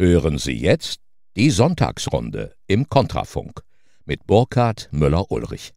Hören Sie jetzt die Sonntagsrunde im Kontrafunk mit Burkhard Müller-Ulrich.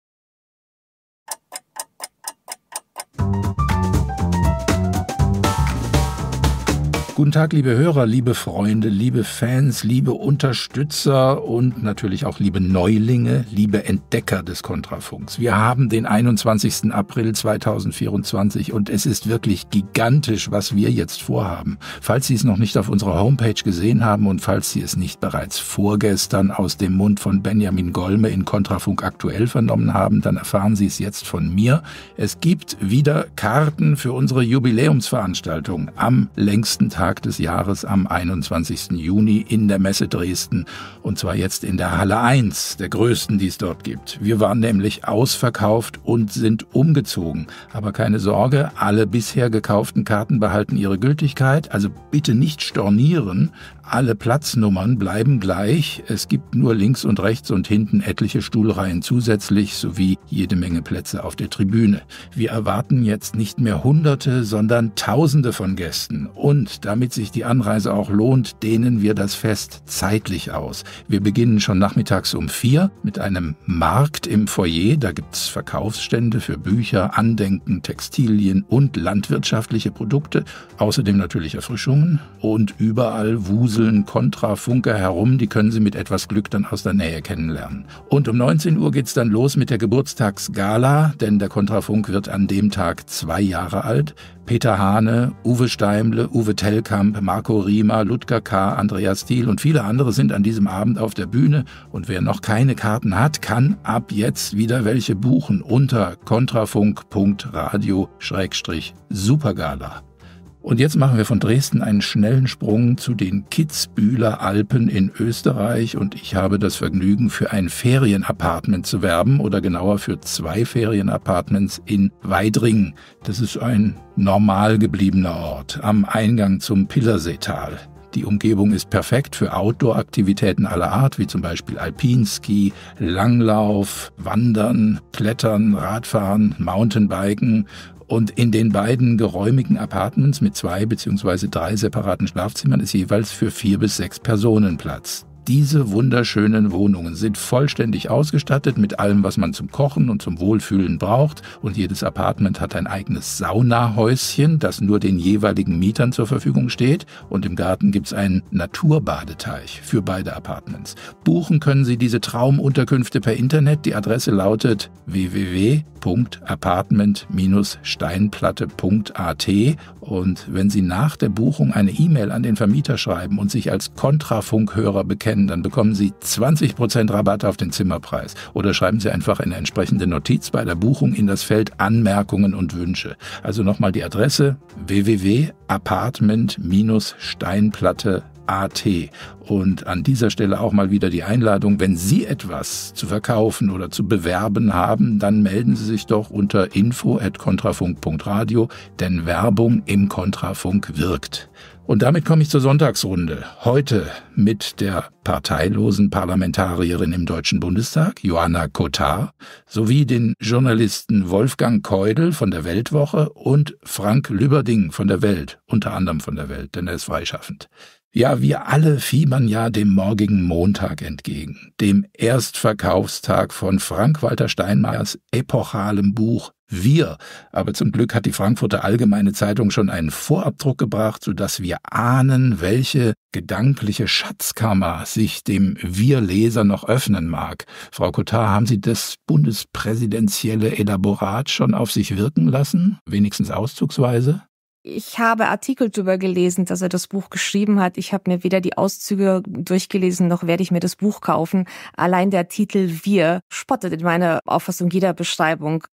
Guten Tag, liebe Hörer, liebe Freunde, liebe Fans, liebe Unterstützer und natürlich auch liebe Neulinge, liebe Entdecker des Kontrafunks. Wir haben den 21. April 2024 und es ist wirklich gigantisch, was wir jetzt vorhaben. Falls Sie es noch nicht auf unserer Homepage gesehen haben und falls Sie es nicht bereits vorgestern aus dem Mund von Benjamin Golme in Kontrafunk aktuell vernommen haben, dann erfahren Sie es jetzt von mir. Es gibt wieder Karten für unsere Jubiläumsveranstaltung am längsten Tag Tag des Jahres am 21. Juni in der Messe Dresden und zwar jetzt in der Halle 1, der größten, die es dort gibt. Wir waren nämlich ausverkauft und sind umgezogen. Aber keine Sorge, alle bisher gekauften Karten behalten ihre Gültigkeit, also bitte nicht stornieren. Alle Platznummern bleiben gleich, es gibt nur links und rechts und hinten etliche Stuhlreihen zusätzlich sowie jede Menge Plätze auf der Tribüne. Wir erwarten jetzt nicht mehr Hunderte, sondern Tausende von Gästen. Und damit sich die Anreise auch lohnt, dehnen wir das Fest zeitlich aus. Wir beginnen schon nachmittags um vier mit einem Markt im Foyer. Da gibt es Verkaufsstände für Bücher, Andenken, Textilien und landwirtschaftliche Produkte. Außerdem natürlich Erfrischungen. Und überall wuseln Inseln Kontrafunker herum, die können Sie mit etwas Glück dann aus der Nähe kennenlernen. Und um 19 Uhr geht es dann los mit der Geburtstagsgala, denn der Kontrafunk wird an dem Tag zwei Jahre alt. Peter Hane, Uwe Steimle, Uwe Tellkamp, Marco Riemer, Ludger K., Andreas Thiel und viele andere sind an diesem Abend auf der Bühne. Und wer noch keine Karten hat, kann ab jetzt wieder welche buchen unter kontrafunk.radio-supergala. Und jetzt machen wir von Dresden einen schnellen Sprung zu den Kitzbühler Alpen in Österreich und ich habe das Vergnügen, für ein Ferienapartment zu werben oder genauer für zwei Ferienapartments in Weidring. Das ist ein normal gebliebener Ort am Eingang zum Pillerseetal. Die Umgebung ist perfekt für Outdoor-Aktivitäten aller Art, wie zum Beispiel Alpinski, Langlauf, Wandern, Klettern, Radfahren, Mountainbiken und in den beiden geräumigen Apartments mit zwei beziehungsweise drei separaten Schlafzimmern ist jeweils für vier bis sechs Personen Platz. Diese wunderschönen Wohnungen sind vollständig ausgestattet mit allem, was man zum Kochen und zum Wohlfühlen braucht und jedes Apartment hat ein eigenes Saunahäuschen, das nur den jeweiligen Mietern zur Verfügung steht und im Garten gibt es einen Naturbadeteich für beide Apartments. Buchen können Sie diese Traumunterkünfte per Internet. Die Adresse lautet www.apartment-steinplatte.at und wenn Sie nach der Buchung eine E-Mail an den Vermieter schreiben und sich als Kontrafunkhörer bekennen, kennen, dann bekommen Sie 20% Rabatt auf den Zimmerpreis oder schreiben Sie einfach eine entsprechende Notiz bei der Buchung in das Feld Anmerkungen und Wünsche. Also nochmal die Adresse wwwapartment steinplatteat Und an dieser Stelle auch mal wieder die Einladung, wenn Sie etwas zu verkaufen oder zu bewerben haben, dann melden Sie sich doch unter info@kontrafunk.radio, denn Werbung im Kontrafunk wirkt. Und damit komme ich zur Sonntagsrunde. Heute mit der parteilosen Parlamentarierin im Deutschen Bundestag, Joanna Kotar, sowie den Journalisten Wolfgang Keudel von der Weltwoche und Frank Lüberding von der Welt, unter anderem von der Welt, denn er ist freischaffend. Ja, wir alle fiebern ja dem morgigen Montag entgegen, dem Erstverkaufstag von Frank-Walter Steinmeiers epochalem Buch Wir. Aber zum Glück hat die Frankfurter Allgemeine Zeitung schon einen Vorabdruck gebracht, sodass wir ahnen, welche gedankliche Schatzkammer sich dem Wir-Leser noch öffnen mag. Frau Cotard, haben Sie das bundespräsidentielle Elaborat schon auf sich wirken lassen? Wenigstens auszugsweise? ich habe Artikel darüber gelesen, dass er das Buch geschrieben hat. Ich habe mir weder die Auszüge durchgelesen, noch werde ich mir das Buch kaufen. Allein der Titel Wir spottet in meiner Auffassung jeder Beschreibung.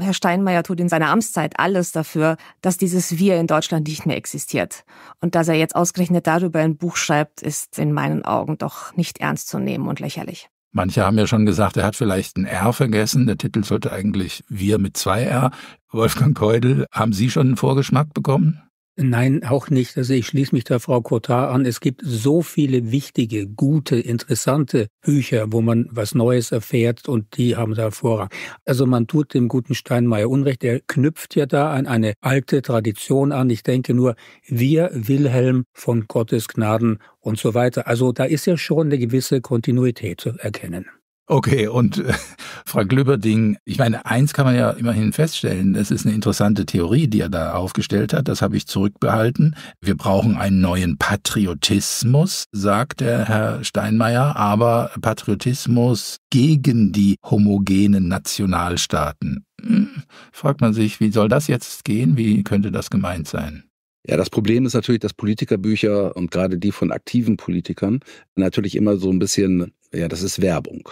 Herr Steinmeier tut in seiner Amtszeit alles dafür, dass dieses Wir in Deutschland nicht mehr existiert. Und dass er jetzt ausgerechnet darüber ein Buch schreibt, ist in meinen Augen doch nicht ernst zu nehmen und lächerlich. Manche haben ja schon gesagt, er hat vielleicht ein R vergessen. Der Titel sollte eigentlich Wir mit zwei R. Wolfgang Keudel, haben Sie schon einen Vorgeschmack bekommen? Nein, auch nicht. Also ich schließe mich da Frau Kotar an. Es gibt so viele wichtige, gute, interessante Bücher, wo man was Neues erfährt und die haben da Vorrang. Also man tut dem guten Steinmeier Unrecht. Er knüpft ja da an eine alte Tradition an. Ich denke nur, wir Wilhelm von Gottes Gnaden und so weiter. Also da ist ja schon eine gewisse Kontinuität zu erkennen. Okay, und äh, Frau Löberding, ich meine, eins kann man ja immerhin feststellen, das ist eine interessante Theorie, die er da aufgestellt hat, das habe ich zurückbehalten. Wir brauchen einen neuen Patriotismus, sagt der Herr Steinmeier, aber Patriotismus gegen die homogenen Nationalstaaten. Hm, fragt man sich, wie soll das jetzt gehen? Wie könnte das gemeint sein? Ja, das Problem ist natürlich, dass Politikerbücher und gerade die von aktiven Politikern natürlich immer so ein bisschen, ja, das ist Werbung.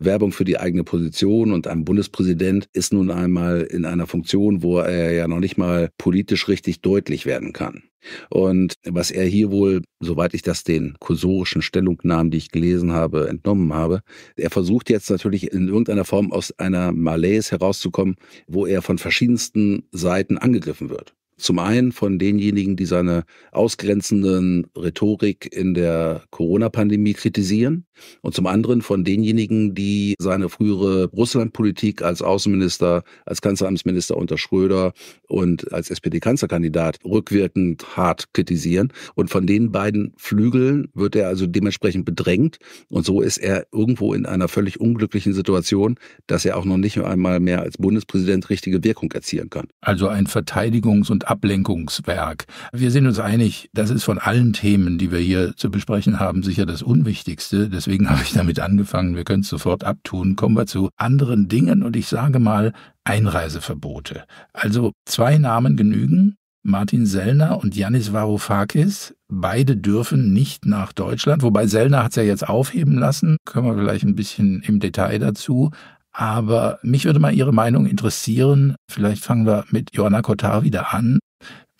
Werbung für die eigene Position und ein Bundespräsident ist nun einmal in einer Funktion, wo er ja noch nicht mal politisch richtig deutlich werden kann. Und was er hier wohl, soweit ich das den kursorischen Stellungnahmen, die ich gelesen habe, entnommen habe, er versucht jetzt natürlich in irgendeiner Form aus einer Malaise herauszukommen, wo er von verschiedensten Seiten angegriffen wird. Zum einen von denjenigen, die seine ausgrenzenden Rhetorik in der Corona-Pandemie kritisieren und zum anderen von denjenigen, die seine frühere Russland-Politik als Außenminister, als Kanzleramtsminister unter Schröder und als SPD-Kanzlerkandidat rückwirkend hart kritisieren. Und von den beiden Flügeln wird er also dementsprechend bedrängt. Und so ist er irgendwo in einer völlig unglücklichen Situation, dass er auch noch nicht einmal mehr als Bundespräsident richtige Wirkung erzielen kann. Also ein Verteidigungs- und und Ablenkungswerk. Wir sind uns einig, das ist von allen Themen, die wir hier zu besprechen haben, sicher das Unwichtigste. Deswegen habe ich damit angefangen. Wir können es sofort abtun. Kommen wir zu anderen Dingen und ich sage mal Einreiseverbote. Also zwei Namen genügen. Martin Sellner und Yannis Varoufakis. Beide dürfen nicht nach Deutschland, wobei Sellner hat es ja jetzt aufheben lassen, können wir vielleicht ein bisschen im Detail dazu. Aber mich würde mal Ihre Meinung interessieren. Vielleicht fangen wir mit Johanna Kotar wieder an.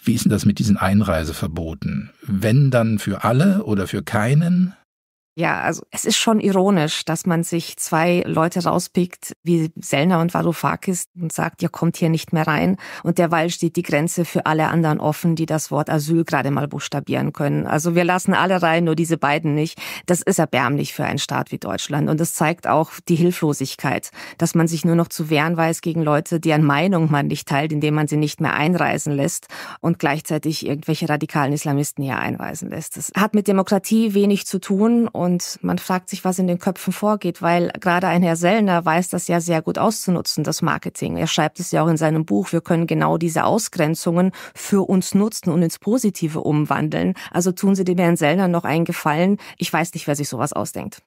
Wie ist denn das mit diesen Einreiseverboten? Wenn dann für alle oder für keinen? Ja, also es ist schon ironisch, dass man sich zwei Leute rauspickt, wie Selner und Varoufakis, und sagt, ihr kommt hier nicht mehr rein. Und derweil steht die Grenze für alle anderen offen, die das Wort Asyl gerade mal buchstabieren können. Also wir lassen alle rein, nur diese beiden nicht. Das ist erbärmlich für einen Staat wie Deutschland. Und es zeigt auch die Hilflosigkeit, dass man sich nur noch zu wehren weiß gegen Leute, deren Meinung man nicht teilt, indem man sie nicht mehr einreisen lässt und gleichzeitig irgendwelche radikalen Islamisten hier einreisen lässt. Das hat mit Demokratie wenig zu tun und man fragt sich, was in den Köpfen vorgeht, weil gerade ein Herr Sellner weiß das ja sehr gut auszunutzen, das Marketing. Er schreibt es ja auch in seinem Buch, wir können genau diese Ausgrenzungen für uns nutzen und ins Positive umwandeln. Also tun Sie dem Herrn Sellner noch einen Gefallen. Ich weiß nicht, wer sich sowas ausdenkt.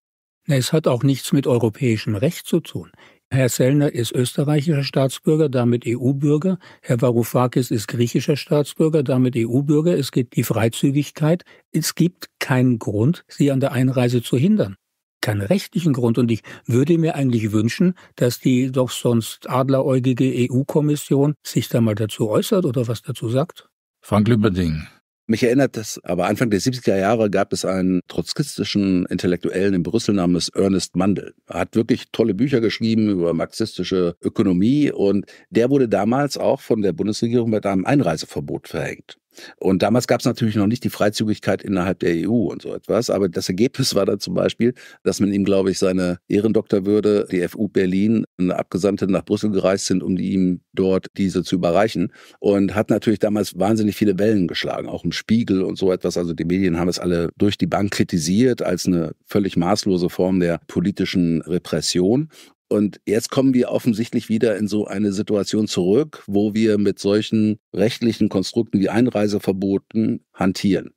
Es hat auch nichts mit europäischem Recht zu tun. Herr Sellner ist österreichischer Staatsbürger, damit EU-Bürger. Herr Varoufakis ist griechischer Staatsbürger, damit EU-Bürger. Es gibt die Freizügigkeit. Es gibt keinen Grund, sie an der Einreise zu hindern. Keinen rechtlichen Grund. Und ich würde mir eigentlich wünschen, dass die doch sonst adleräugige EU-Kommission sich da mal dazu äußert oder was dazu sagt. Frank Lübberding, mich erinnert das, aber Anfang der 70er Jahre gab es einen trotzkistischen Intellektuellen in Brüssel namens Ernest Mandel. Er hat wirklich tolle Bücher geschrieben über marxistische Ökonomie und der wurde damals auch von der Bundesregierung mit einem Einreiseverbot verhängt. Und damals gab es natürlich noch nicht die Freizügigkeit innerhalb der EU und so etwas. Aber das Ergebnis war dann zum Beispiel, dass man ihm, glaube ich, seine Ehrendoktorwürde, die FU Berlin, eine Abgesandte nach Brüssel gereist sind, um ihm dort diese zu überreichen. Und hat natürlich damals wahnsinnig viele Wellen geschlagen, auch im Spiegel und so etwas. Also die Medien haben es alle durch die Bank kritisiert als eine völlig maßlose Form der politischen Repression. Und jetzt kommen wir offensichtlich wieder in so eine Situation zurück, wo wir mit solchen rechtlichen Konstrukten wie Einreiseverboten hantieren.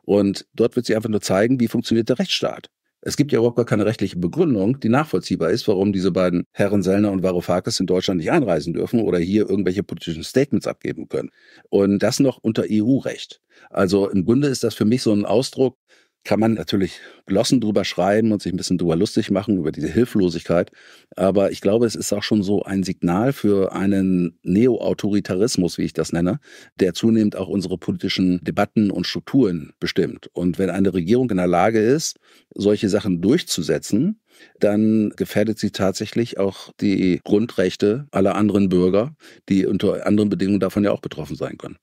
Und dort wird sich einfach nur zeigen, wie funktioniert der Rechtsstaat. Es gibt ja überhaupt gar keine rechtliche Begründung, die nachvollziehbar ist, warum diese beiden Herren Sellner und Varoufakis in Deutschland nicht einreisen dürfen oder hier irgendwelche politischen Statements abgeben können. Und das noch unter EU-Recht. Also im Grunde ist das für mich so ein Ausdruck kann man natürlich Glossen drüber schreiben und sich ein bisschen drüber lustig machen, über diese Hilflosigkeit. Aber ich glaube, es ist auch schon so ein Signal für einen Neoautoritarismus, wie ich das nenne, der zunehmend auch unsere politischen Debatten und Strukturen bestimmt. Und wenn eine Regierung in der Lage ist, solche Sachen durchzusetzen, dann gefährdet sie tatsächlich auch die Grundrechte aller anderen Bürger, die unter anderen Bedingungen davon ja auch betroffen sein können.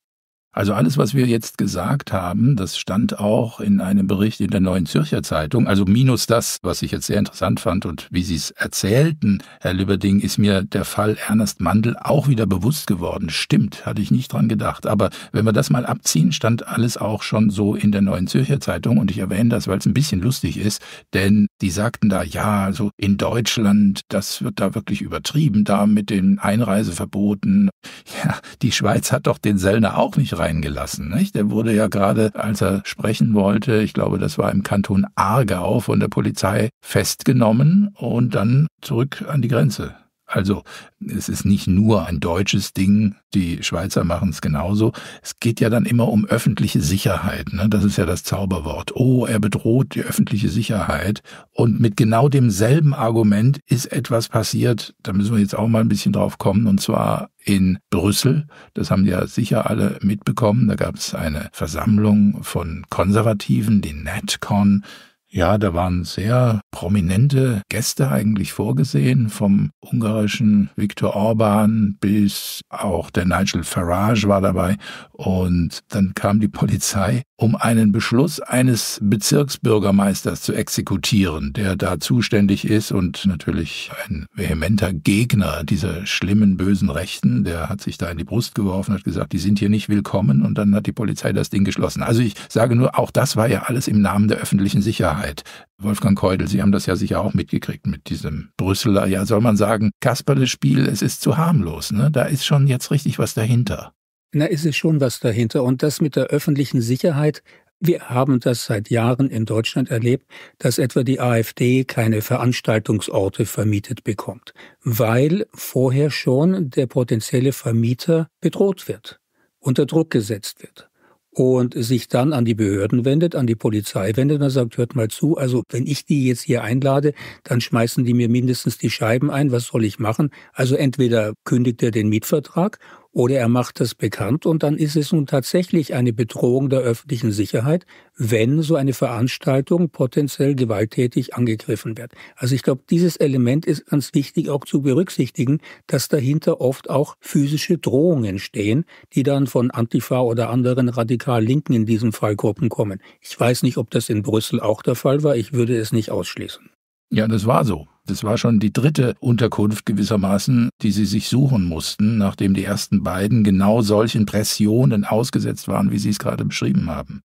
Also alles, was wir jetzt gesagt haben, das stand auch in einem Bericht in der Neuen Zürcher Zeitung. Also minus das, was ich jetzt sehr interessant fand und wie Sie es erzählten, Herr Lübberding, ist mir der Fall Ernest Mandel auch wieder bewusst geworden. Stimmt, hatte ich nicht dran gedacht. Aber wenn wir das mal abziehen, stand alles auch schon so in der Neuen Zürcher Zeitung. Und ich erwähne das, weil es ein bisschen lustig ist, denn die sagten da, ja, also in Deutschland, das wird da wirklich übertrieben, da mit den Einreiseverboten. Ja, die Schweiz hat doch den Sellner auch nicht rein reingelassen. Nicht? Der wurde ja gerade, als er sprechen wollte, ich glaube, das war im Kanton Aargau, von der Polizei festgenommen und dann zurück an die Grenze also es ist nicht nur ein deutsches Ding, die Schweizer machen es genauso. Es geht ja dann immer um öffentliche Sicherheit, ne? das ist ja das Zauberwort. Oh, er bedroht die öffentliche Sicherheit. Und mit genau demselben Argument ist etwas passiert, da müssen wir jetzt auch mal ein bisschen drauf kommen, und zwar in Brüssel. Das haben ja sicher alle mitbekommen. Da gab es eine Versammlung von Konservativen, den NatCon. Ja, da waren sehr prominente Gäste eigentlich vorgesehen, vom ungarischen Viktor Orban bis auch der Nigel Farage war dabei. Und dann kam die Polizei um einen Beschluss eines Bezirksbürgermeisters zu exekutieren, der da zuständig ist und natürlich ein vehementer Gegner dieser schlimmen, bösen Rechten, der hat sich da in die Brust geworfen, hat gesagt, die sind hier nicht willkommen und dann hat die Polizei das Ding geschlossen. Also ich sage nur, auch das war ja alles im Namen der öffentlichen Sicherheit. Wolfgang Keudel, Sie haben das ja sicher auch mitgekriegt mit diesem Brüsseler, ja soll man sagen, Kasperle-Spiel, es ist zu harmlos, ne? da ist schon jetzt richtig was dahinter. Na, ist es schon was dahinter. Und das mit der öffentlichen Sicherheit, wir haben das seit Jahren in Deutschland erlebt, dass etwa die AfD keine Veranstaltungsorte vermietet bekommt, weil vorher schon der potenzielle Vermieter bedroht wird, unter Druck gesetzt wird und sich dann an die Behörden wendet, an die Polizei wendet und sagt, hört mal zu, also wenn ich die jetzt hier einlade, dann schmeißen die mir mindestens die Scheiben ein, was soll ich machen? Also entweder kündigt er den Mietvertrag oder er macht das bekannt und dann ist es nun tatsächlich eine Bedrohung der öffentlichen Sicherheit, wenn so eine Veranstaltung potenziell gewalttätig angegriffen wird. Also ich glaube, dieses Element ist ganz wichtig auch zu berücksichtigen, dass dahinter oft auch physische Drohungen stehen, die dann von Antifa oder anderen radikal Linken in diesen Fallgruppen kommen. Ich weiß nicht, ob das in Brüssel auch der Fall war, ich würde es nicht ausschließen. Ja, das war so. Das war schon die dritte Unterkunft gewissermaßen, die sie sich suchen mussten, nachdem die ersten beiden genau solchen Pressionen ausgesetzt waren, wie Sie es gerade beschrieben haben.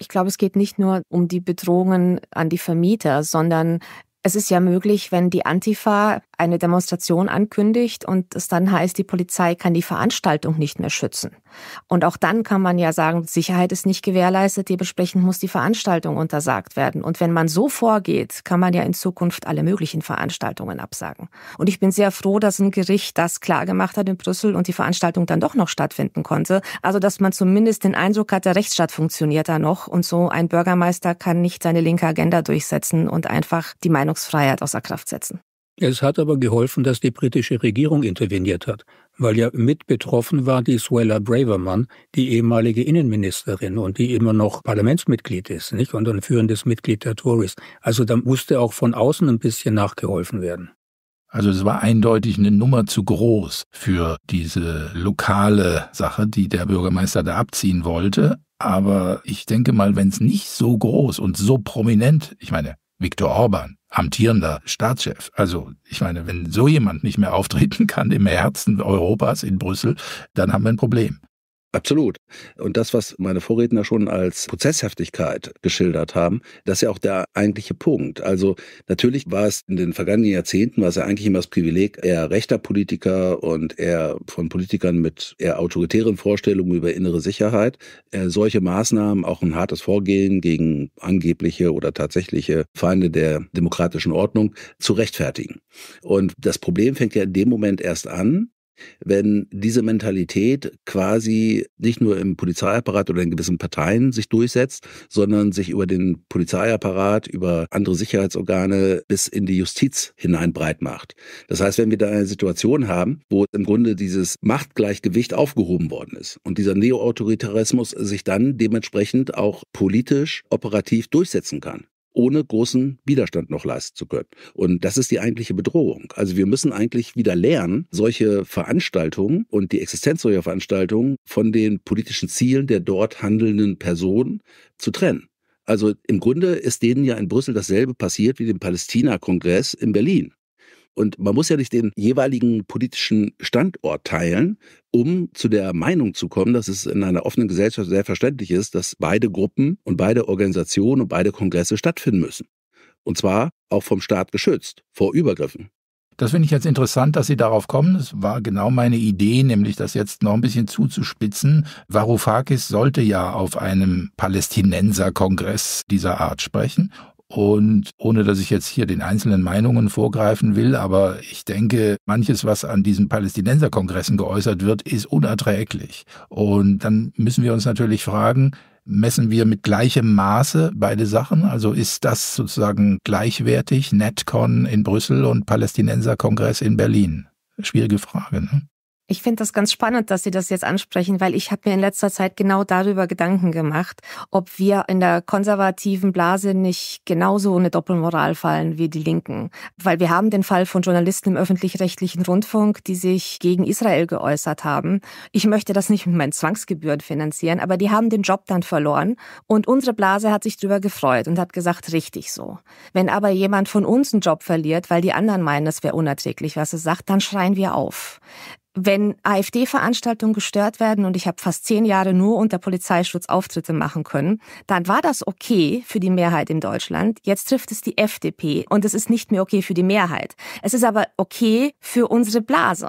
Ich glaube, es geht nicht nur um die Bedrohungen an die Vermieter, sondern es ist ja möglich, wenn die Antifa eine Demonstration ankündigt und es dann heißt, die Polizei kann die Veranstaltung nicht mehr schützen. Und auch dann kann man ja sagen, Sicherheit ist nicht gewährleistet, dementsprechend muss die Veranstaltung untersagt werden. Und wenn man so vorgeht, kann man ja in Zukunft alle möglichen Veranstaltungen absagen. Und ich bin sehr froh, dass ein Gericht das klar gemacht hat in Brüssel und die Veranstaltung dann doch noch stattfinden konnte. Also, dass man zumindest den Eindruck hat, der Rechtsstaat funktioniert da noch und so ein Bürgermeister kann nicht seine linke Agenda durchsetzen und einfach die Meinungsfreiheit außer Kraft setzen. Es hat aber geholfen, dass die britische Regierung interveniert hat, weil ja mit betroffen war die Suella Braverman, die ehemalige Innenministerin und die immer noch Parlamentsmitglied ist, nicht? Und ein führendes Mitglied der Tories. Also da musste auch von außen ein bisschen nachgeholfen werden. Also es war eindeutig eine Nummer zu groß für diese lokale Sache, die der Bürgermeister da abziehen wollte. Aber ich denke mal, wenn es nicht so groß und so prominent, ich meine, Viktor Orban, amtierender Staatschef. Also ich meine, wenn so jemand nicht mehr auftreten kann im Herzen Europas in Brüssel, dann haben wir ein Problem. Absolut. Und das, was meine Vorredner schon als Prozessheftigkeit geschildert haben, das ist ja auch der eigentliche Punkt. Also natürlich war es in den vergangenen Jahrzehnten, war es ja eigentlich immer das Privileg eher rechter Politiker und eher von Politikern mit eher autoritären Vorstellungen über innere Sicherheit, äh, solche Maßnahmen, auch ein hartes Vorgehen gegen angebliche oder tatsächliche Feinde der demokratischen Ordnung zu rechtfertigen. Und das Problem fängt ja in dem Moment erst an, wenn diese Mentalität quasi nicht nur im Polizeiapparat oder in gewissen Parteien sich durchsetzt, sondern sich über den Polizeiapparat, über andere Sicherheitsorgane bis in die Justiz hinein breit macht. Das heißt, wenn wir da eine Situation haben, wo im Grunde dieses Machtgleichgewicht aufgehoben worden ist und dieser Neoautoritarismus sich dann dementsprechend auch politisch operativ durchsetzen kann ohne großen Widerstand noch leisten zu können. Und das ist die eigentliche Bedrohung. Also wir müssen eigentlich wieder lernen, solche Veranstaltungen und die Existenz solcher Veranstaltungen von den politischen Zielen der dort handelnden Personen zu trennen. Also im Grunde ist denen ja in Brüssel dasselbe passiert wie dem Palästina-Kongress in Berlin. Und man muss ja nicht den jeweiligen politischen Standort teilen, um zu der Meinung zu kommen, dass es in einer offenen Gesellschaft sehr verständlich ist, dass beide Gruppen und beide Organisationen und beide Kongresse stattfinden müssen. Und zwar auch vom Staat geschützt vor Übergriffen. Das finde ich jetzt interessant, dass Sie darauf kommen. Es war genau meine Idee, nämlich das jetzt noch ein bisschen zuzuspitzen. Varoufakis sollte ja auf einem Palästinenserkongress dieser Art sprechen. Und ohne dass ich jetzt hier den einzelnen Meinungen vorgreifen will, aber ich denke, manches, was an diesen Palästinenserkongressen geäußert wird, ist unerträglich. Und dann müssen wir uns natürlich fragen, messen wir mit gleichem Maße beide Sachen? Also ist das sozusagen gleichwertig, Netcon in Brüssel und Palästinenserkongress in Berlin? Schwierige Frage. Ne? Ich finde das ganz spannend, dass Sie das jetzt ansprechen, weil ich habe mir in letzter Zeit genau darüber Gedanken gemacht, ob wir in der konservativen Blase nicht genauso eine Doppelmoral fallen wie die Linken. Weil wir haben den Fall von Journalisten im öffentlich-rechtlichen Rundfunk, die sich gegen Israel geäußert haben. Ich möchte das nicht mit meinen Zwangsgebühren finanzieren, aber die haben den Job dann verloren und unsere Blase hat sich darüber gefreut und hat gesagt, richtig so. Wenn aber jemand von uns einen Job verliert, weil die anderen meinen, das wäre unerträglich, was er sagt, dann schreien wir auf wenn AfD-Veranstaltungen gestört werden und ich habe fast zehn Jahre nur unter Polizeischutz Auftritte machen können, dann war das okay für die Mehrheit in Deutschland. Jetzt trifft es die FDP und es ist nicht mehr okay für die Mehrheit. Es ist aber okay für unsere Blase.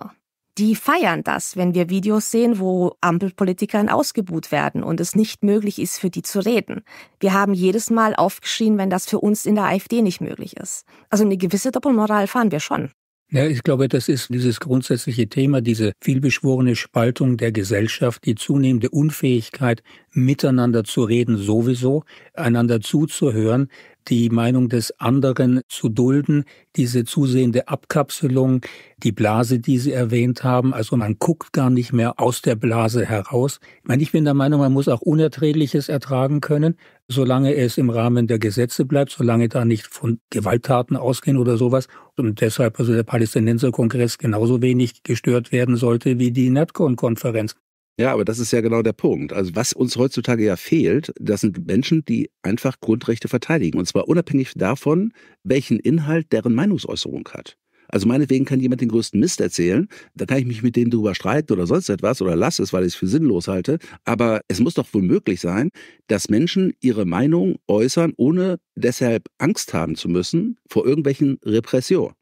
Die feiern das, wenn wir Videos sehen, wo Ampelpolitikern ausgebuht werden und es nicht möglich ist, für die zu reden. Wir haben jedes Mal aufgeschrien, wenn das für uns in der AfD nicht möglich ist. Also eine gewisse Doppelmoral fahren wir schon. Ja, ich glaube, das ist dieses grundsätzliche Thema, diese vielbeschworene Spaltung der Gesellschaft, die zunehmende Unfähigkeit, miteinander zu reden sowieso, einander zuzuhören, die Meinung des anderen zu dulden, diese zusehende Abkapselung, die Blase, die Sie erwähnt haben, also man guckt gar nicht mehr aus der Blase heraus. Ich meine, ich bin der Meinung, man muss auch Unerträgliches ertragen können, solange es im Rahmen der Gesetze bleibt, solange da nicht von Gewalttaten ausgehen oder sowas. Und deshalb also der Palästinenser-Kongress genauso wenig gestört werden sollte wie die NATCON-Konferenz. Ja, aber das ist ja genau der Punkt. Also was uns heutzutage ja fehlt, das sind Menschen, die einfach Grundrechte verteidigen. Und zwar unabhängig davon, welchen Inhalt deren Meinungsäußerung hat. Also meinetwegen kann jemand den größten Mist erzählen, da kann ich mich mit dem drüber streiten oder sonst etwas oder lass es, weil ich es für sinnlos halte. Aber es muss doch wohl möglich sein, dass Menschen ihre Meinung äußern, ohne deshalb Angst haben zu müssen vor irgendwelchen Repressionen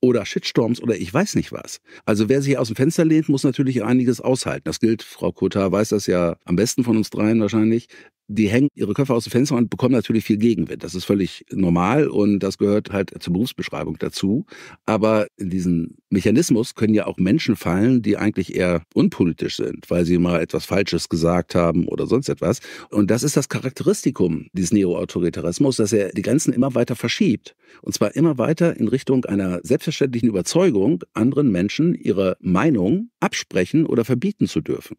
oder Shitstorms oder ich weiß nicht was. Also wer sich aus dem Fenster lehnt, muss natürlich einiges aushalten. Das gilt, Frau Kotar weiß das ja am besten von uns dreien wahrscheinlich, die hängen ihre Köpfe aus dem Fenster und bekommen natürlich viel Gegenwind. Das ist völlig normal und das gehört halt zur Berufsbeschreibung dazu. Aber in diesen Mechanismus können ja auch Menschen fallen, die eigentlich eher unpolitisch sind, weil sie mal etwas Falsches gesagt haben oder sonst etwas. Und das ist das Charakteristikum dieses Neoautoritarismus, dass er die Grenzen immer weiter verschiebt. Und zwar immer weiter in Richtung einer selbstverständlichen Überzeugung, anderen Menschen ihre Meinung absprechen oder verbieten zu dürfen.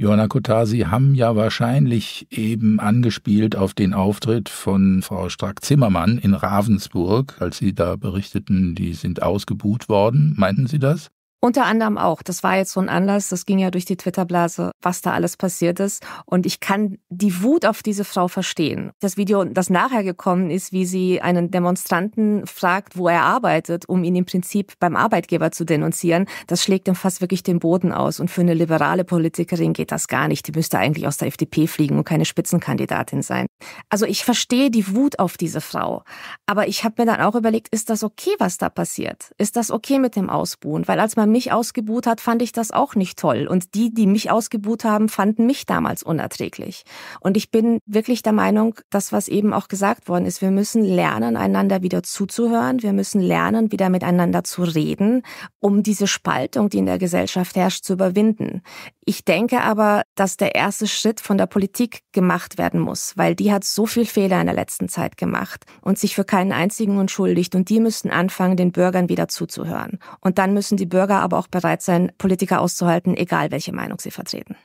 Johanna Kotar, Sie haben ja wahrscheinlich eben angespielt auf den Auftritt von Frau Strack-Zimmermann in Ravensburg, als Sie da berichteten, die sind ausgebuht worden. Meinten Sie das? Unter anderem auch. Das war jetzt so ein Anlass. Das ging ja durch die Twitter-Blase, was da alles passiert ist. Und ich kann die Wut auf diese Frau verstehen. Das Video, das nachher gekommen ist, wie sie einen Demonstranten fragt, wo er arbeitet, um ihn im Prinzip beim Arbeitgeber zu denunzieren, das schlägt ihm fast wirklich den Boden aus. Und für eine liberale Politikerin geht das gar nicht. Die müsste eigentlich aus der FDP fliegen und keine Spitzenkandidatin sein. Also ich verstehe die Wut auf diese Frau. Aber ich habe mir dann auch überlegt, ist das okay, was da passiert? Ist das okay mit dem Ausbuhen? Weil als man mich ausgebuht hat, fand ich das auch nicht toll. Und die, die mich ausgebuht haben, fanden mich damals unerträglich. Und ich bin wirklich der Meinung, das, was eben auch gesagt worden ist, wir müssen lernen, einander wieder zuzuhören. Wir müssen lernen, wieder miteinander zu reden, um diese Spaltung, die in der Gesellschaft herrscht, zu überwinden. Ich denke aber, dass der erste Schritt von der Politik gemacht werden muss, weil die hat so viel Fehler in der letzten Zeit gemacht und sich für keinen einzigen entschuldigt und die müssten anfangen, den Bürgern wieder zuzuhören. Und dann müssen die Bürger aber auch bereit sein, Politiker auszuhalten, egal welche Meinung sie vertreten.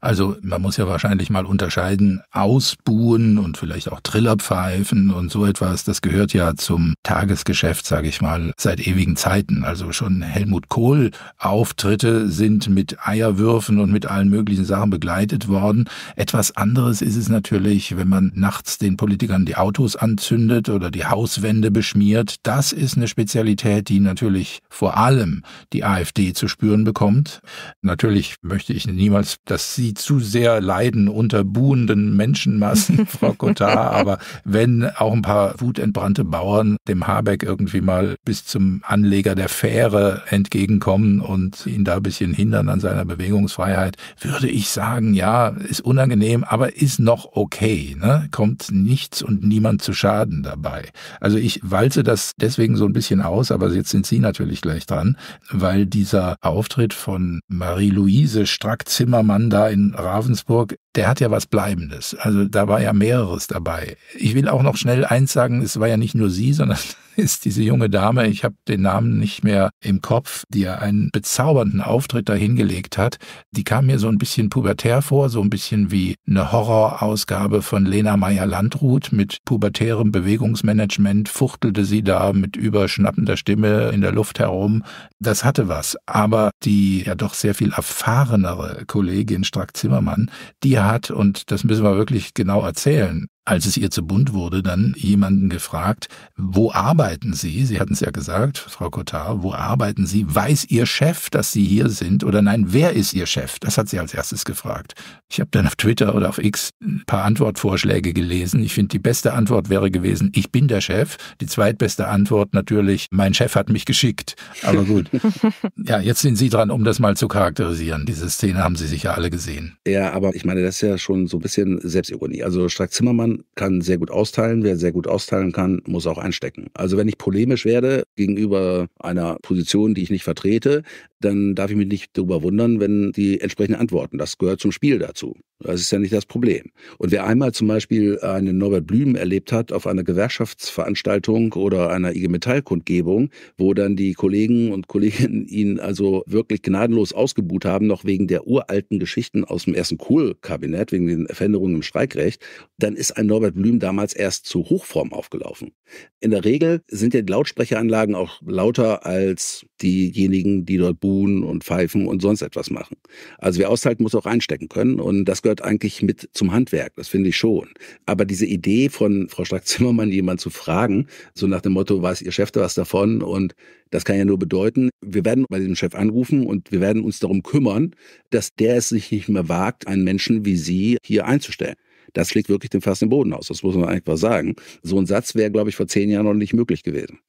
Also man muss ja wahrscheinlich mal unterscheiden, Ausbuhen und vielleicht auch Trillerpfeifen und so etwas, das gehört ja zum Tagesgeschäft, sage ich mal, seit ewigen Zeiten. Also schon Helmut Kohl Auftritte sind mit Eierwürfen und mit allen möglichen Sachen begleitet worden. Etwas anderes ist es natürlich, wenn man nachts den Politikern die Autos anzündet oder die Hauswände beschmiert. Das ist eine Spezialität, die natürlich vor allem die AfD zu spüren bekommt. Natürlich möchte ich niemals, dass sie Sie zu sehr leiden unter buhenden Menschenmassen, Frau Cotard. Aber wenn auch ein paar wutentbrannte Bauern dem Habeck irgendwie mal bis zum Anleger der Fähre entgegenkommen und ihn da ein bisschen hindern an seiner Bewegungsfreiheit, würde ich sagen, ja, ist unangenehm, aber ist noch okay. Ne? Kommt nichts und niemand zu Schaden dabei. Also ich walze das deswegen so ein bisschen aus, aber jetzt sind Sie natürlich gleich dran, weil dieser Auftritt von Marie-Louise Strack-Zimmermann da in in Ravensburg der hat ja was Bleibendes. Also da war ja mehreres dabei. Ich will auch noch schnell eins sagen, es war ja nicht nur sie, sondern ist diese junge Dame, ich habe den Namen nicht mehr im Kopf, die ja einen bezaubernden Auftritt dahingelegt hat. Die kam mir so ein bisschen pubertär vor, so ein bisschen wie eine Horrorausgabe von Lena Meyer-Landrut mit pubertärem Bewegungsmanagement, fuchtelte sie da mit überschnappender Stimme in der Luft herum. Das hatte was. Aber die ja doch sehr viel erfahrenere Kollegin Strack-Zimmermann, die hat und das müssen wir wirklich genau erzählen als es ihr zu bunt wurde, dann jemanden gefragt, wo arbeiten Sie? Sie hatten es ja gesagt, Frau Cotard, wo arbeiten Sie? Weiß Ihr Chef, dass Sie hier sind? Oder nein, wer ist Ihr Chef? Das hat sie als erstes gefragt. Ich habe dann auf Twitter oder auf X ein paar Antwortvorschläge gelesen. Ich finde, die beste Antwort wäre gewesen, ich bin der Chef. Die zweitbeste Antwort natürlich, mein Chef hat mich geschickt. Aber gut. ja, jetzt sind Sie dran, um das mal zu charakterisieren. Diese Szene haben Sie sicher alle gesehen. Ja, aber ich meine, das ist ja schon so ein bisschen Selbstironie. Also Strack Zimmermann anderen kann sehr gut austeilen. Wer sehr gut austeilen kann, muss auch einstecken. Also wenn ich polemisch werde gegenüber einer Position, die ich nicht vertrete, dann darf ich mich nicht darüber wundern, wenn die entsprechenden Antworten. Das gehört zum Spiel dazu. Das ist ja nicht das Problem. Und wer einmal zum Beispiel einen Norbert Blüm erlebt hat auf einer Gewerkschaftsveranstaltung oder einer IG Metall-Kundgebung, wo dann die Kollegen und Kolleginnen ihn also wirklich gnadenlos ausgebuht haben, noch wegen der uralten Geschichten aus dem ersten Kohl-Kabinett, wegen den Veränderungen im Streikrecht, dann ist ein Norbert Blüm damals erst zu Hochform aufgelaufen. In der Regel sind ja die Lautsprecheranlagen auch lauter als diejenigen, die dort buchen. Ruhen und Pfeifen und sonst etwas machen. Also wer aushalten muss, auch einstecken können. Und das gehört eigentlich mit zum Handwerk. Das finde ich schon. Aber diese Idee von Frau Strack-Zimmermann, jemand zu fragen, so nach dem Motto, weiß Ihr Chef da was davon? Und das kann ja nur bedeuten, wir werden bei diesem Chef anrufen und wir werden uns darum kümmern, dass der es sich nicht mehr wagt, einen Menschen wie Sie hier einzustellen das schlägt wirklich den fassenden Boden aus. Das muss man einfach sagen. So ein Satz wäre, glaube ich, vor zehn Jahren noch nicht möglich gewesen.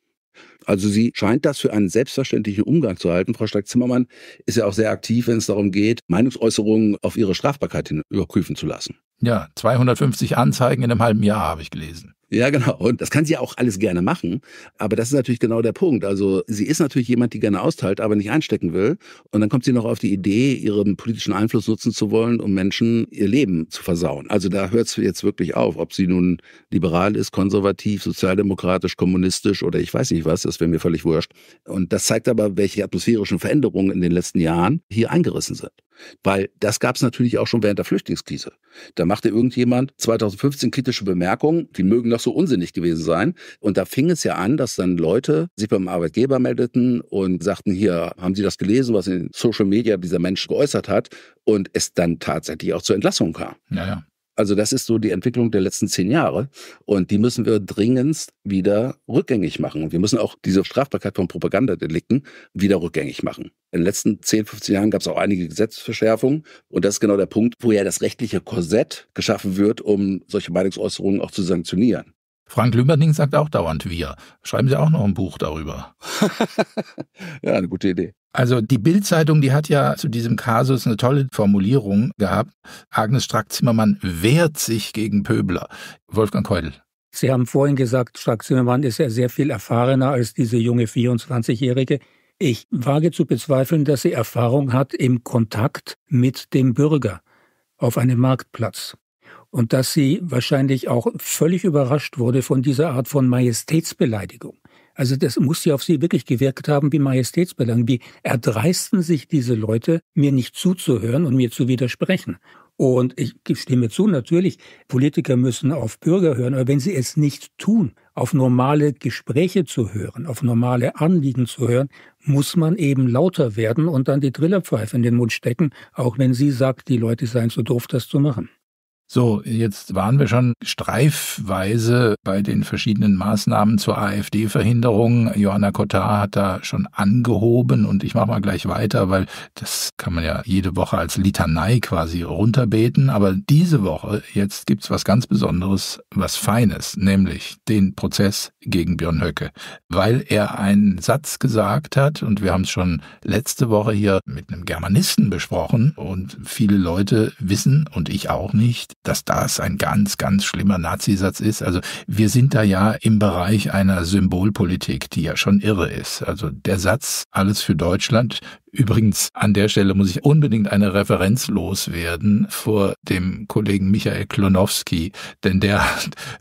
Also sie scheint das für einen selbstverständlichen Umgang zu halten. Frau steck zimmermann ist ja auch sehr aktiv, wenn es darum geht, Meinungsäußerungen auf ihre Strafbarkeit hin überprüfen zu lassen. Ja, 250 Anzeigen in einem halben Jahr habe ich gelesen. Ja, genau. Und das kann sie auch alles gerne machen. Aber das ist natürlich genau der Punkt. Also sie ist natürlich jemand, die gerne austeilt, aber nicht einstecken will. Und dann kommt sie noch auf die Idee, ihren politischen Einfluss nutzen zu wollen, um Menschen ihr Leben zu versauen. Also da hört es jetzt wirklich auf, ob sie nun liberal ist, konservativ, sozialdemokratisch, kommunistisch oder ich weiß nicht was, das wäre mir völlig wurscht. Und das zeigt aber, welche atmosphärischen Veränderungen in den letzten Jahren hier eingerissen sind. Weil das gab es natürlich auch schon während der Flüchtlingskrise. Da machte irgendjemand 2015 kritische Bemerkungen, die mögen noch so unsinnig gewesen sein. Und da fing es ja an, dass dann Leute sich beim Arbeitgeber meldeten und sagten, hier, haben Sie das gelesen, was in Social Media dieser Mensch geäußert hat? Und es dann tatsächlich auch zur Entlassung kam. Naja, also das ist so die Entwicklung der letzten zehn Jahre und die müssen wir dringendst wieder rückgängig machen. Und wir müssen auch diese Strafbarkeit von Propagandadelikten wieder rückgängig machen. In den letzten 10, 15 Jahren gab es auch einige Gesetzesverschärfungen und das ist genau der Punkt, wo ja das rechtliche Korsett geschaffen wird, um solche Meinungsäußerungen auch zu sanktionieren. Frank Lümberding sagt auch dauernd wir. Schreiben Sie auch noch ein Buch darüber. ja, eine gute Idee. Also die Bildzeitung, die hat ja zu diesem Kasus eine tolle Formulierung gehabt. Agnes Strack-Zimmermann wehrt sich gegen Pöbler. Wolfgang Keudel. Sie haben vorhin gesagt, Strack-Zimmermann ist ja sehr viel erfahrener als diese junge 24-Jährige. Ich wage zu bezweifeln, dass sie Erfahrung hat im Kontakt mit dem Bürger auf einem Marktplatz. Und dass sie wahrscheinlich auch völlig überrascht wurde von dieser Art von Majestätsbeleidigung. Also das muss ja auf sie wirklich gewirkt haben wie Majestätsbelang. Wie erdreisten sich diese Leute, mir nicht zuzuhören und mir zu widersprechen? Und ich stimme zu, natürlich, Politiker müssen auf Bürger hören, aber wenn sie es nicht tun, auf normale Gespräche zu hören, auf normale Anliegen zu hören, muss man eben lauter werden und dann die Drillerpfeife in den Mund stecken, auch wenn sie sagt, die Leute seien zu doof, das zu machen. So, jetzt waren wir schon streifweise bei den verschiedenen Maßnahmen zur AfD-Verhinderung. Johanna Cottar hat da schon angehoben und ich mache mal gleich weiter, weil das kann man ja jede Woche als Litanei quasi runterbeten. Aber diese Woche, jetzt gibt's was ganz Besonderes, was Feines, nämlich den Prozess gegen Björn Höcke, weil er einen Satz gesagt hat und wir haben es schon letzte Woche hier mit einem Germanisten besprochen und viele Leute wissen und ich auch nicht, dass das ein ganz, ganz schlimmer Nazisatz ist. Also wir sind da ja im Bereich einer Symbolpolitik, die ja schon irre ist. Also der Satz, alles für Deutschland, Übrigens, an der Stelle muss ich unbedingt eine Referenz loswerden vor dem Kollegen Michael Klonowski, denn der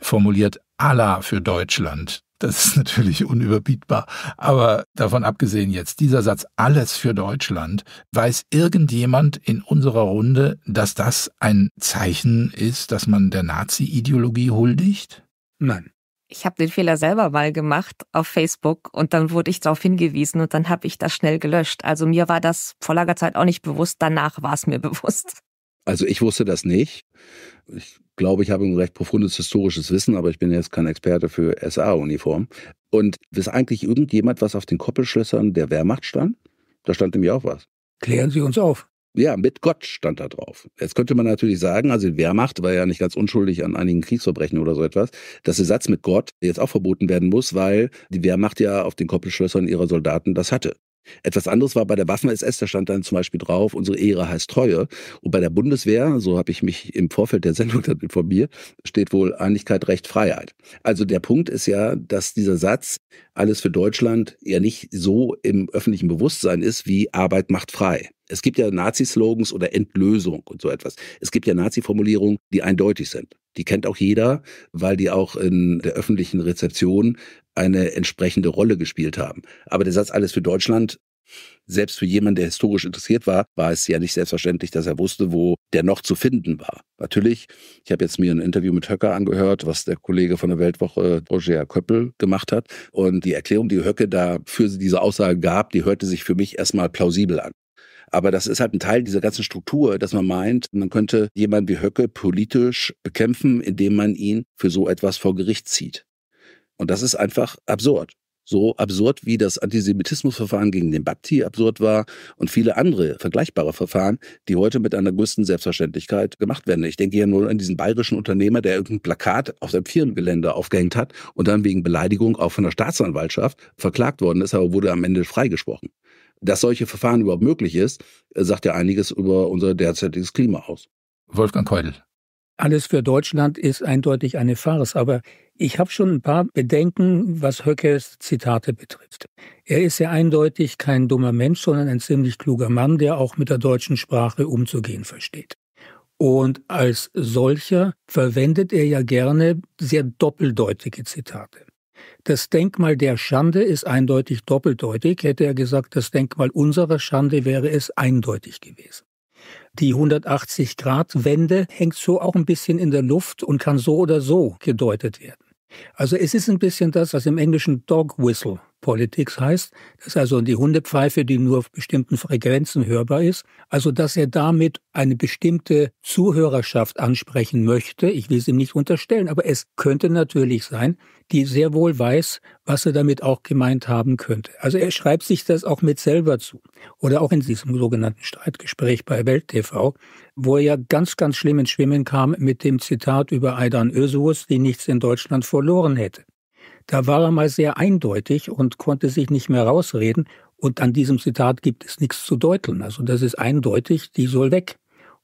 formuliert Allah für Deutschland. Das ist natürlich unüberbietbar. Aber davon abgesehen jetzt, dieser Satz, alles für Deutschland, weiß irgendjemand in unserer Runde, dass das ein Zeichen ist, dass man der Nazi-Ideologie huldigt? Nein. Ich habe den Fehler selber mal gemacht auf Facebook und dann wurde ich darauf hingewiesen und dann habe ich das schnell gelöscht. Also mir war das vor langer Zeit auch nicht bewusst, danach war es mir bewusst. Also ich wusste das nicht. Ich glaube, ich habe ein recht profundes historisches Wissen, aber ich bin jetzt kein Experte für SA-Uniform. Und weiß eigentlich irgendjemand, was auf den Koppelschlössern der Wehrmacht stand? Da stand nämlich auch was. Klären Sie uns auf. Ja, mit Gott stand da drauf. Jetzt könnte man natürlich sagen, also die Wehrmacht war ja nicht ganz unschuldig an einigen Kriegsverbrechen oder so etwas, dass der Satz mit Gott jetzt auch verboten werden muss, weil die Wehrmacht ja auf den Koppelschlössern ihrer Soldaten das hatte. Etwas anderes war bei der Waffen-SS, da stand dann zum Beispiel drauf, unsere Ehre heißt Treue. Und bei der Bundeswehr, so habe ich mich im Vorfeld der Sendung dann informiert, steht wohl Einigkeit, Recht, Freiheit. Also der Punkt ist ja, dass dieser Satz alles für Deutschland ja nicht so im öffentlichen Bewusstsein ist wie Arbeit macht frei. Es gibt ja Nazi-Slogans oder Entlösung und so etwas. Es gibt ja Nazi-Formulierungen, die eindeutig sind. Die kennt auch jeder, weil die auch in der öffentlichen Rezeption eine entsprechende Rolle gespielt haben. Aber der Satz alles für Deutschland selbst für jemanden, der historisch interessiert war, war es ja nicht selbstverständlich, dass er wusste, wo der noch zu finden war. Natürlich, ich habe jetzt mir ein Interview mit Höcker angehört, was der Kollege von der Weltwoche Roger Köppel gemacht hat. Und die Erklärung, die Höcke da für diese Aussage gab, die hörte sich für mich erstmal plausibel an. Aber das ist halt ein Teil dieser ganzen Struktur, dass man meint, man könnte jemanden wie Höcke politisch bekämpfen, indem man ihn für so etwas vor Gericht zieht. Und das ist einfach absurd so absurd wie das Antisemitismusverfahren gegen den Bhakti absurd war und viele andere vergleichbare Verfahren, die heute mit einer größten Selbstverständlichkeit gemacht werden. Ich denke ja nur an diesen bayerischen Unternehmer, der irgendein Plakat auf seinem Firmengelände aufgehängt hat und dann wegen Beleidigung auch von der Staatsanwaltschaft verklagt worden ist, aber wurde am Ende freigesprochen. Dass solche Verfahren überhaupt möglich ist, sagt ja einiges über unser derzeitiges Klima aus. Wolfgang Keudel, alles für Deutschland ist eindeutig eine Farce. Aber ich habe schon ein paar Bedenken, was Höckes Zitate betrifft. Er ist ja eindeutig kein dummer Mensch, sondern ein ziemlich kluger Mann, der auch mit der deutschen Sprache umzugehen versteht. Und als solcher verwendet er ja gerne sehr doppeldeutige Zitate. Das Denkmal der Schande ist eindeutig doppeldeutig. Hätte er gesagt, das Denkmal unserer Schande wäre es eindeutig gewesen. Die 180-Grad-Wende hängt so auch ein bisschen in der Luft und kann so oder so gedeutet werden. Also es ist ein bisschen das, was im Englischen Dog Whistle Politics heißt. Das ist also die Hundepfeife, die nur auf bestimmten Frequenzen hörbar ist. Also, dass er damit eine bestimmte Zuhörerschaft ansprechen möchte. Ich will es ihm nicht unterstellen, aber es könnte natürlich sein, die sehr wohl weiß, was er damit auch gemeint haben könnte. Also er schreibt sich das auch mit selber zu. Oder auch in diesem sogenannten Streitgespräch bei Welt TV, wo er ja ganz, ganz schlimm ins Schwimmen kam mit dem Zitat über Aidan Özurus, die nichts in Deutschland verloren hätte. Da war er mal sehr eindeutig und konnte sich nicht mehr rausreden. Und an diesem Zitat gibt es nichts zu deuteln. Also das ist eindeutig, die soll weg.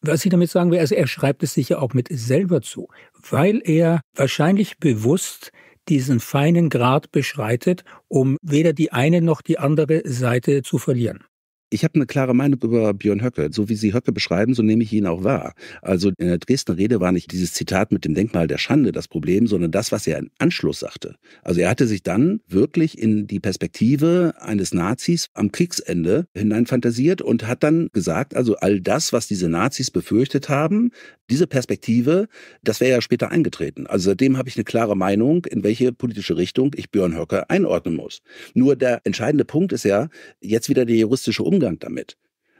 Und was ich damit sagen will, also er schreibt es sicher auch mit selber zu, weil er wahrscheinlich bewusst diesen feinen Grad beschreitet, um weder die eine noch die andere Seite zu verlieren. Ich habe eine klare Meinung über Björn Höcke. So wie Sie Höcke beschreiben, so nehme ich ihn auch wahr. Also in der Dresdner Rede war nicht dieses Zitat mit dem Denkmal der Schande das Problem, sondern das, was er im Anschluss sagte. Also er hatte sich dann wirklich in die Perspektive eines Nazis am Kriegsende hineinfantasiert und hat dann gesagt, also all das, was diese Nazis befürchtet haben, diese Perspektive, das wäre ja später eingetreten. Also seitdem habe ich eine klare Meinung, in welche politische Richtung ich Björn Höcke einordnen muss. Nur der entscheidende Punkt ist ja jetzt wieder der juristische Umgang Umgang damit.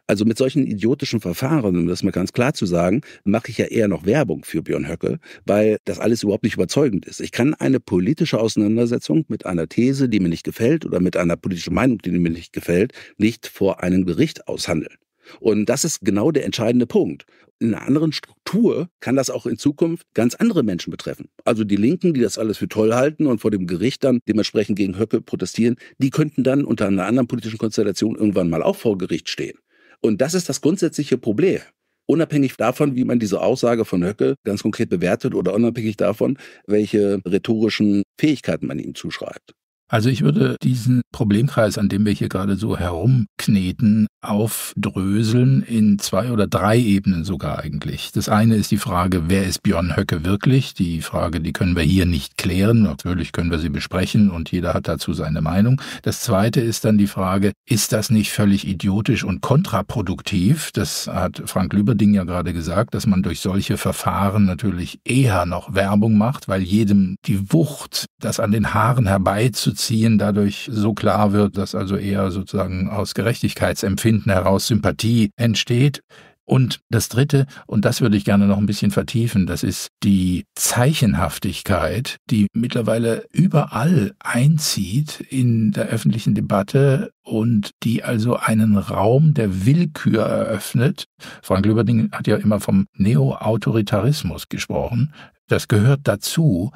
Also mit solchen idiotischen Verfahren, um das mal ganz klar zu sagen, mache ich ja eher noch Werbung für Björn Höcke, weil das alles überhaupt nicht überzeugend ist. Ich kann eine politische Auseinandersetzung mit einer These, die mir nicht gefällt, oder mit einer politischen Meinung, die mir nicht gefällt, nicht vor einem Gericht aushandeln. Und das ist genau der entscheidende Punkt in einer anderen Struktur kann das auch in Zukunft ganz andere Menschen betreffen. Also die Linken, die das alles für toll halten und vor dem Gericht dann dementsprechend gegen Höcke protestieren, die könnten dann unter einer anderen politischen Konstellation irgendwann mal auch vor Gericht stehen. Und das ist das grundsätzliche Problem. Unabhängig davon, wie man diese Aussage von Höcke ganz konkret bewertet oder unabhängig davon, welche rhetorischen Fähigkeiten man ihm zuschreibt. Also ich würde diesen Problemkreis, an dem wir hier gerade so herumkneten, aufdröseln in zwei oder drei Ebenen sogar eigentlich. Das eine ist die Frage, wer ist Björn Höcke wirklich? Die Frage, die können wir hier nicht klären. Natürlich können wir sie besprechen und jeder hat dazu seine Meinung. Das zweite ist dann die Frage, ist das nicht völlig idiotisch und kontraproduktiv? Das hat Frank Lüberding ja gerade gesagt, dass man durch solche Verfahren natürlich eher noch Werbung macht, weil jedem die Wucht, das an den Haaren herbeizuziehen, beziehen, dadurch so klar wird, dass also eher sozusagen aus Gerechtigkeitsempfinden heraus Sympathie entsteht. Und das Dritte, und das würde ich gerne noch ein bisschen vertiefen, das ist die Zeichenhaftigkeit, die mittlerweile überall einzieht in der öffentlichen Debatte und die also einen Raum der Willkür eröffnet. Frank Lüberding hat ja immer vom Neo-Autoritarismus gesprochen. Das gehört dazu,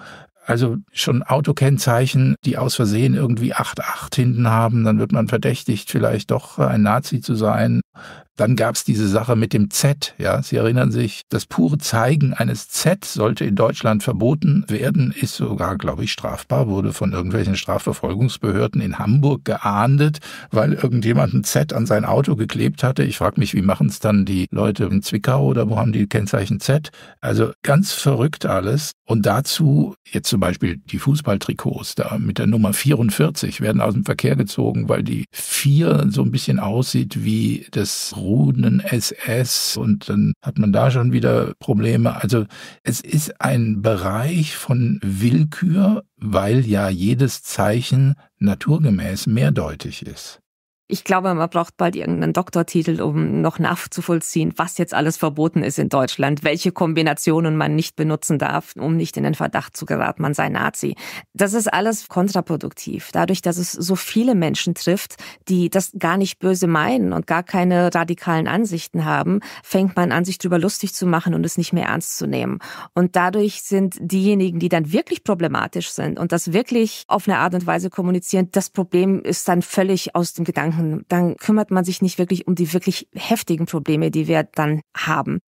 also schon Autokennzeichen, die aus Versehen irgendwie 8,8 hinten haben, dann wird man verdächtigt, vielleicht doch äh, ein Nazi zu sein. Dann gab es diese Sache mit dem Z. Ja, Sie erinnern sich, das pure Zeigen eines Z sollte in Deutschland verboten werden, ist sogar, glaube ich, strafbar, wurde von irgendwelchen Strafverfolgungsbehörden in Hamburg geahndet, weil irgendjemand ein Z an sein Auto geklebt hatte. Ich frage mich, wie machen es dann die Leute in Zwickau oder wo haben die Kennzeichen Z? Also ganz verrückt alles. Und dazu, jetzt zum Beispiel die Fußballtrikots da mit der Nummer 44 werden aus dem Verkehr gezogen, weil die 4 so ein bisschen aussieht wie das Ruden SS und dann hat man da schon wieder Probleme. Also es ist ein Bereich von Willkür, weil ja jedes Zeichen naturgemäß mehrdeutig ist. Ich glaube, man braucht bald irgendeinen Doktortitel, um noch nachzuvollziehen, was jetzt alles verboten ist in Deutschland, welche Kombinationen man nicht benutzen darf, um nicht in den Verdacht zu geraten, man sei Nazi. Das ist alles kontraproduktiv. Dadurch, dass es so viele Menschen trifft, die das gar nicht böse meinen und gar keine radikalen Ansichten haben, fängt man an, sich drüber lustig zu machen und es nicht mehr ernst zu nehmen. Und dadurch sind diejenigen, die dann wirklich problematisch sind und das wirklich auf eine Art und Weise kommunizieren, das Problem ist dann völlig aus dem Gedanken machen, dann kümmert man sich nicht wirklich um die wirklich heftigen Probleme, die wir dann haben.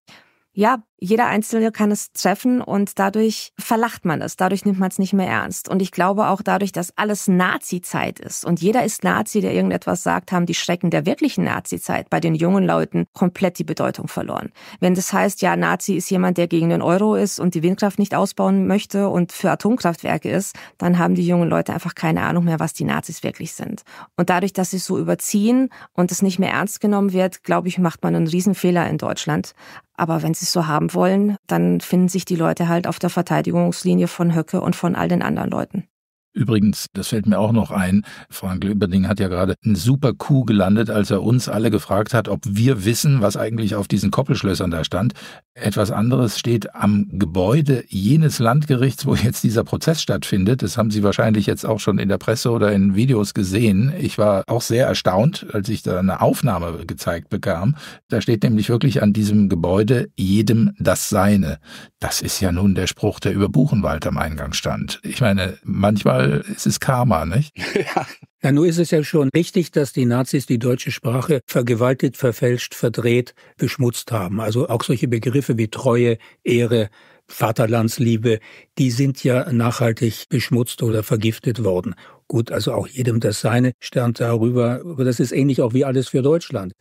Ja, jeder Einzelne kann es treffen und dadurch verlacht man es, dadurch nimmt man es nicht mehr ernst. Und ich glaube auch dadurch, dass alles Nazi-Zeit ist und jeder ist Nazi, der irgendetwas sagt, haben die Schrecken der wirklichen Nazi-Zeit bei den jungen Leuten komplett die Bedeutung verloren. Wenn das heißt, ja, Nazi ist jemand, der gegen den Euro ist und die Windkraft nicht ausbauen möchte und für Atomkraftwerke ist, dann haben die jungen Leute einfach keine Ahnung mehr, was die Nazis wirklich sind. Und dadurch, dass sie es so überziehen und es nicht mehr ernst genommen wird, glaube ich, macht man einen Riesenfehler in Deutschland. Aber wenn sie es so haben, wollen, dann finden sich die Leute halt auf der Verteidigungslinie von Höcke und von all den anderen Leuten. Übrigens, das fällt mir auch noch ein, Frank Löberding hat ja gerade einen super Coup gelandet, als er uns alle gefragt hat, ob wir wissen, was eigentlich auf diesen Koppelschlössern da stand. Etwas anderes steht am Gebäude jenes Landgerichts, wo jetzt dieser Prozess stattfindet. Das haben Sie wahrscheinlich jetzt auch schon in der Presse oder in Videos gesehen. Ich war auch sehr erstaunt, als ich da eine Aufnahme gezeigt bekam. Da steht nämlich wirklich an diesem Gebäude jedem das Seine. Das ist ja nun der Spruch, der über Buchenwald am Eingang stand. Ich meine, manchmal weil es ist Karma, nicht? ja. Ja, nur ist es ja schon richtig, dass die Nazis die deutsche Sprache vergewaltigt, verfälscht, verdreht, beschmutzt haben. Also auch solche Begriffe wie Treue, Ehre, Vaterlandsliebe, die sind ja nachhaltig beschmutzt oder vergiftet worden. Gut, also auch jedem das Seine sternt darüber, aber das ist ähnlich auch wie alles für Deutschland.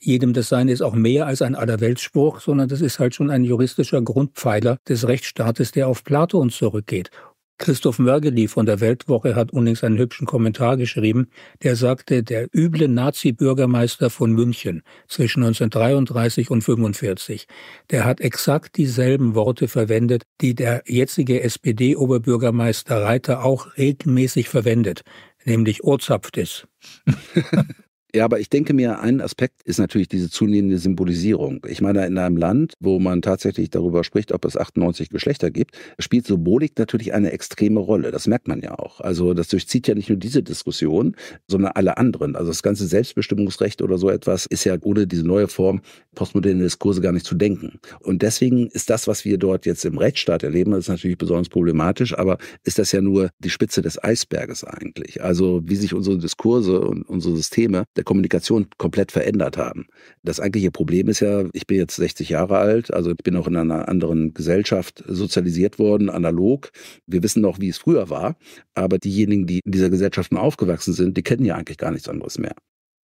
Jedem das Seine ist auch mehr als ein Allerweltsspruch, sondern das ist halt schon ein juristischer Grundpfeiler des Rechtsstaates, der auf Platon zurückgeht. Christoph Mörgeli von der Weltwoche hat unlängst einen hübschen Kommentar geschrieben, der sagte, der üble Nazi-Bürgermeister von München zwischen 1933 und 1945, der hat exakt dieselben Worte verwendet, die der jetzige SPD-Oberbürgermeister Reiter auch regelmäßig verwendet, nämlich Ohrzapft Ja, aber ich denke mir, ein Aspekt ist natürlich diese zunehmende Symbolisierung. Ich meine, in einem Land, wo man tatsächlich darüber spricht, ob es 98 Geschlechter gibt, spielt Symbolik natürlich eine extreme Rolle. Das merkt man ja auch. Also das durchzieht ja nicht nur diese Diskussion, sondern alle anderen. Also das ganze Selbstbestimmungsrecht oder so etwas ist ja ohne diese neue Form postmoderne Diskurse gar nicht zu denken. Und deswegen ist das, was wir dort jetzt im Rechtsstaat erleben, das ist natürlich besonders problematisch, aber ist das ja nur die Spitze des Eisberges eigentlich. Also wie sich unsere Diskurse und unsere Systeme Kommunikation komplett verändert haben. Das eigentliche Problem ist ja, ich bin jetzt 60 Jahre alt, also ich bin auch in einer anderen Gesellschaft sozialisiert worden, analog. Wir wissen noch, wie es früher war, aber diejenigen, die in dieser Gesellschaft aufgewachsen sind, die kennen ja eigentlich gar nichts anderes mehr.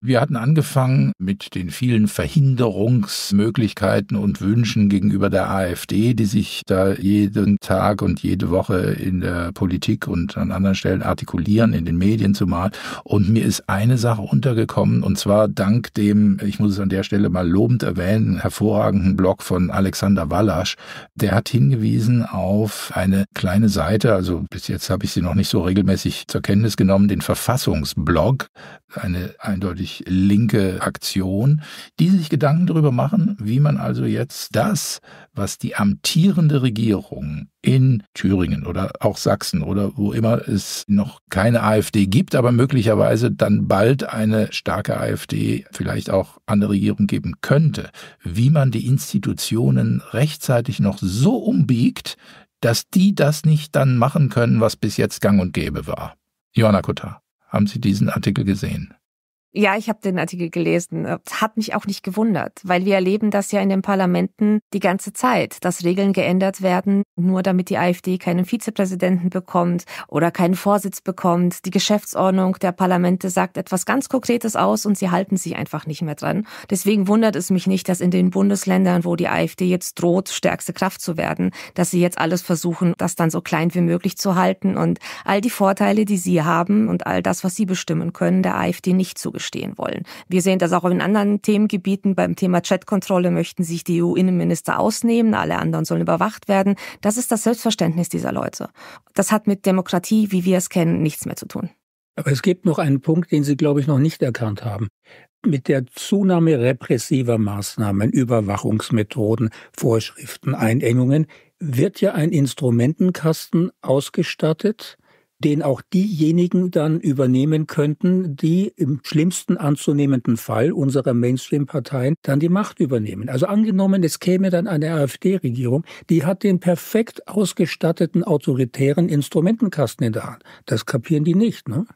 Wir hatten angefangen mit den vielen Verhinderungsmöglichkeiten und Wünschen gegenüber der AfD, die sich da jeden Tag und jede Woche in der Politik und an anderen Stellen artikulieren, in den Medien zumal. Und mir ist eine Sache untergekommen, und zwar dank dem, ich muss es an der Stelle mal lobend erwähnen, hervorragenden Blog von Alexander Wallasch. Der hat hingewiesen auf eine kleine Seite, also bis jetzt habe ich sie noch nicht so regelmäßig zur Kenntnis genommen, den Verfassungsblog, eine eindeutig völlig linke Aktion, die sich Gedanken darüber machen, wie man also jetzt das, was die amtierende Regierung in Thüringen oder auch Sachsen oder wo immer es noch keine AfD gibt, aber möglicherweise dann bald eine starke AfD, vielleicht auch an der Regierung geben könnte, wie man die Institutionen rechtzeitig noch so umbiegt, dass die das nicht dann machen können, was bis jetzt gang und gäbe war. Johanna Kutta, haben Sie diesen Artikel gesehen? Ja, ich habe den Artikel gelesen. Äh, hat mich auch nicht gewundert, weil wir erleben das ja in den Parlamenten die ganze Zeit, dass Regeln geändert werden, nur damit die AfD keinen Vizepräsidenten bekommt oder keinen Vorsitz bekommt. Die Geschäftsordnung der Parlamente sagt etwas ganz Konkretes aus und sie halten sich einfach nicht mehr dran. Deswegen wundert es mich nicht, dass in den Bundesländern, wo die AfD jetzt droht, stärkste Kraft zu werden, dass sie jetzt alles versuchen, das dann so klein wie möglich zu halten und all die Vorteile, die sie haben und all das, was sie bestimmen können, der AfD nicht zugestimmt zugestehen wollen. Wir sehen das auch in anderen Themengebieten. Beim Thema Chatkontrolle möchten sich die EU-Innenminister ausnehmen, alle anderen sollen überwacht werden. Das ist das Selbstverständnis dieser Leute. Das hat mit Demokratie, wie wir es kennen, nichts mehr zu tun. Aber es gibt noch einen Punkt, den Sie, glaube ich, noch nicht erkannt haben. Mit der Zunahme repressiver Maßnahmen, Überwachungsmethoden, Vorschriften, Einengungen wird ja ein Instrumentenkasten ausgestattet, den auch diejenigen dann übernehmen könnten, die im schlimmsten anzunehmenden Fall unserer Mainstream-Parteien dann die Macht übernehmen. Also angenommen, es käme dann eine AfD-Regierung, die hat den perfekt ausgestatteten autoritären Instrumentenkasten in der Hand. Das kapieren die nicht. Ne?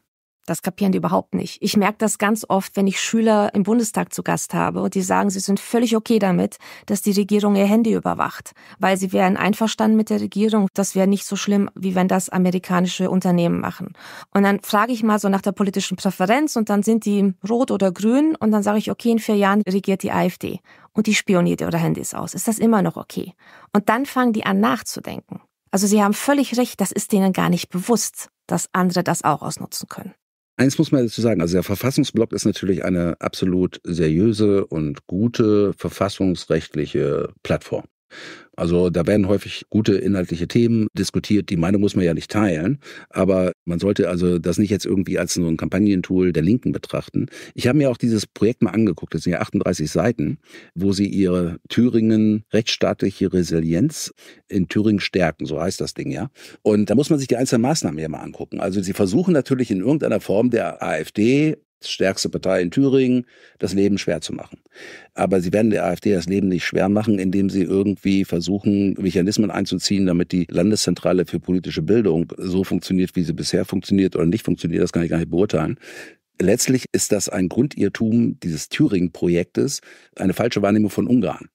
Das kapieren die überhaupt nicht. Ich merke das ganz oft, wenn ich Schüler im Bundestag zu Gast habe und die sagen, sie sind völlig okay damit, dass die Regierung ihr Handy überwacht, weil sie wären einverstanden mit der Regierung. Das wäre nicht so schlimm, wie wenn das amerikanische Unternehmen machen. Und dann frage ich mal so nach der politischen Präferenz und dann sind die rot oder grün und dann sage ich, okay, in vier Jahren regiert die AfD und die spioniert ihre Handys aus. Ist das immer noch okay? Und dann fangen die an nachzudenken. Also sie haben völlig recht, das ist denen gar nicht bewusst, dass andere das auch ausnutzen können. Eins muss man dazu sagen, also der Verfassungsblock ist natürlich eine absolut seriöse und gute verfassungsrechtliche Plattform. Also da werden häufig gute inhaltliche Themen diskutiert. Die Meinung muss man ja nicht teilen. Aber man sollte also das nicht jetzt irgendwie als so ein Kampagnentool der Linken betrachten. Ich habe mir auch dieses Projekt mal angeguckt. Das sind ja 38 Seiten, wo sie ihre Thüringen rechtsstaatliche Resilienz in Thüringen stärken. So heißt das Ding ja. Und da muss man sich die einzelnen Maßnahmen ja mal angucken. Also sie versuchen natürlich in irgendeiner Form der AfD stärkste Partei in Thüringen, das Leben schwer zu machen. Aber sie werden der AfD das Leben nicht schwer machen, indem sie irgendwie versuchen, Mechanismen einzuziehen, damit die Landeszentrale für politische Bildung so funktioniert, wie sie bisher funktioniert oder nicht funktioniert. Das kann ich gar nicht beurteilen. Letztlich ist das ein Grundirrtum dieses Thüringen-Projektes, eine falsche Wahrnehmung von Ungarn.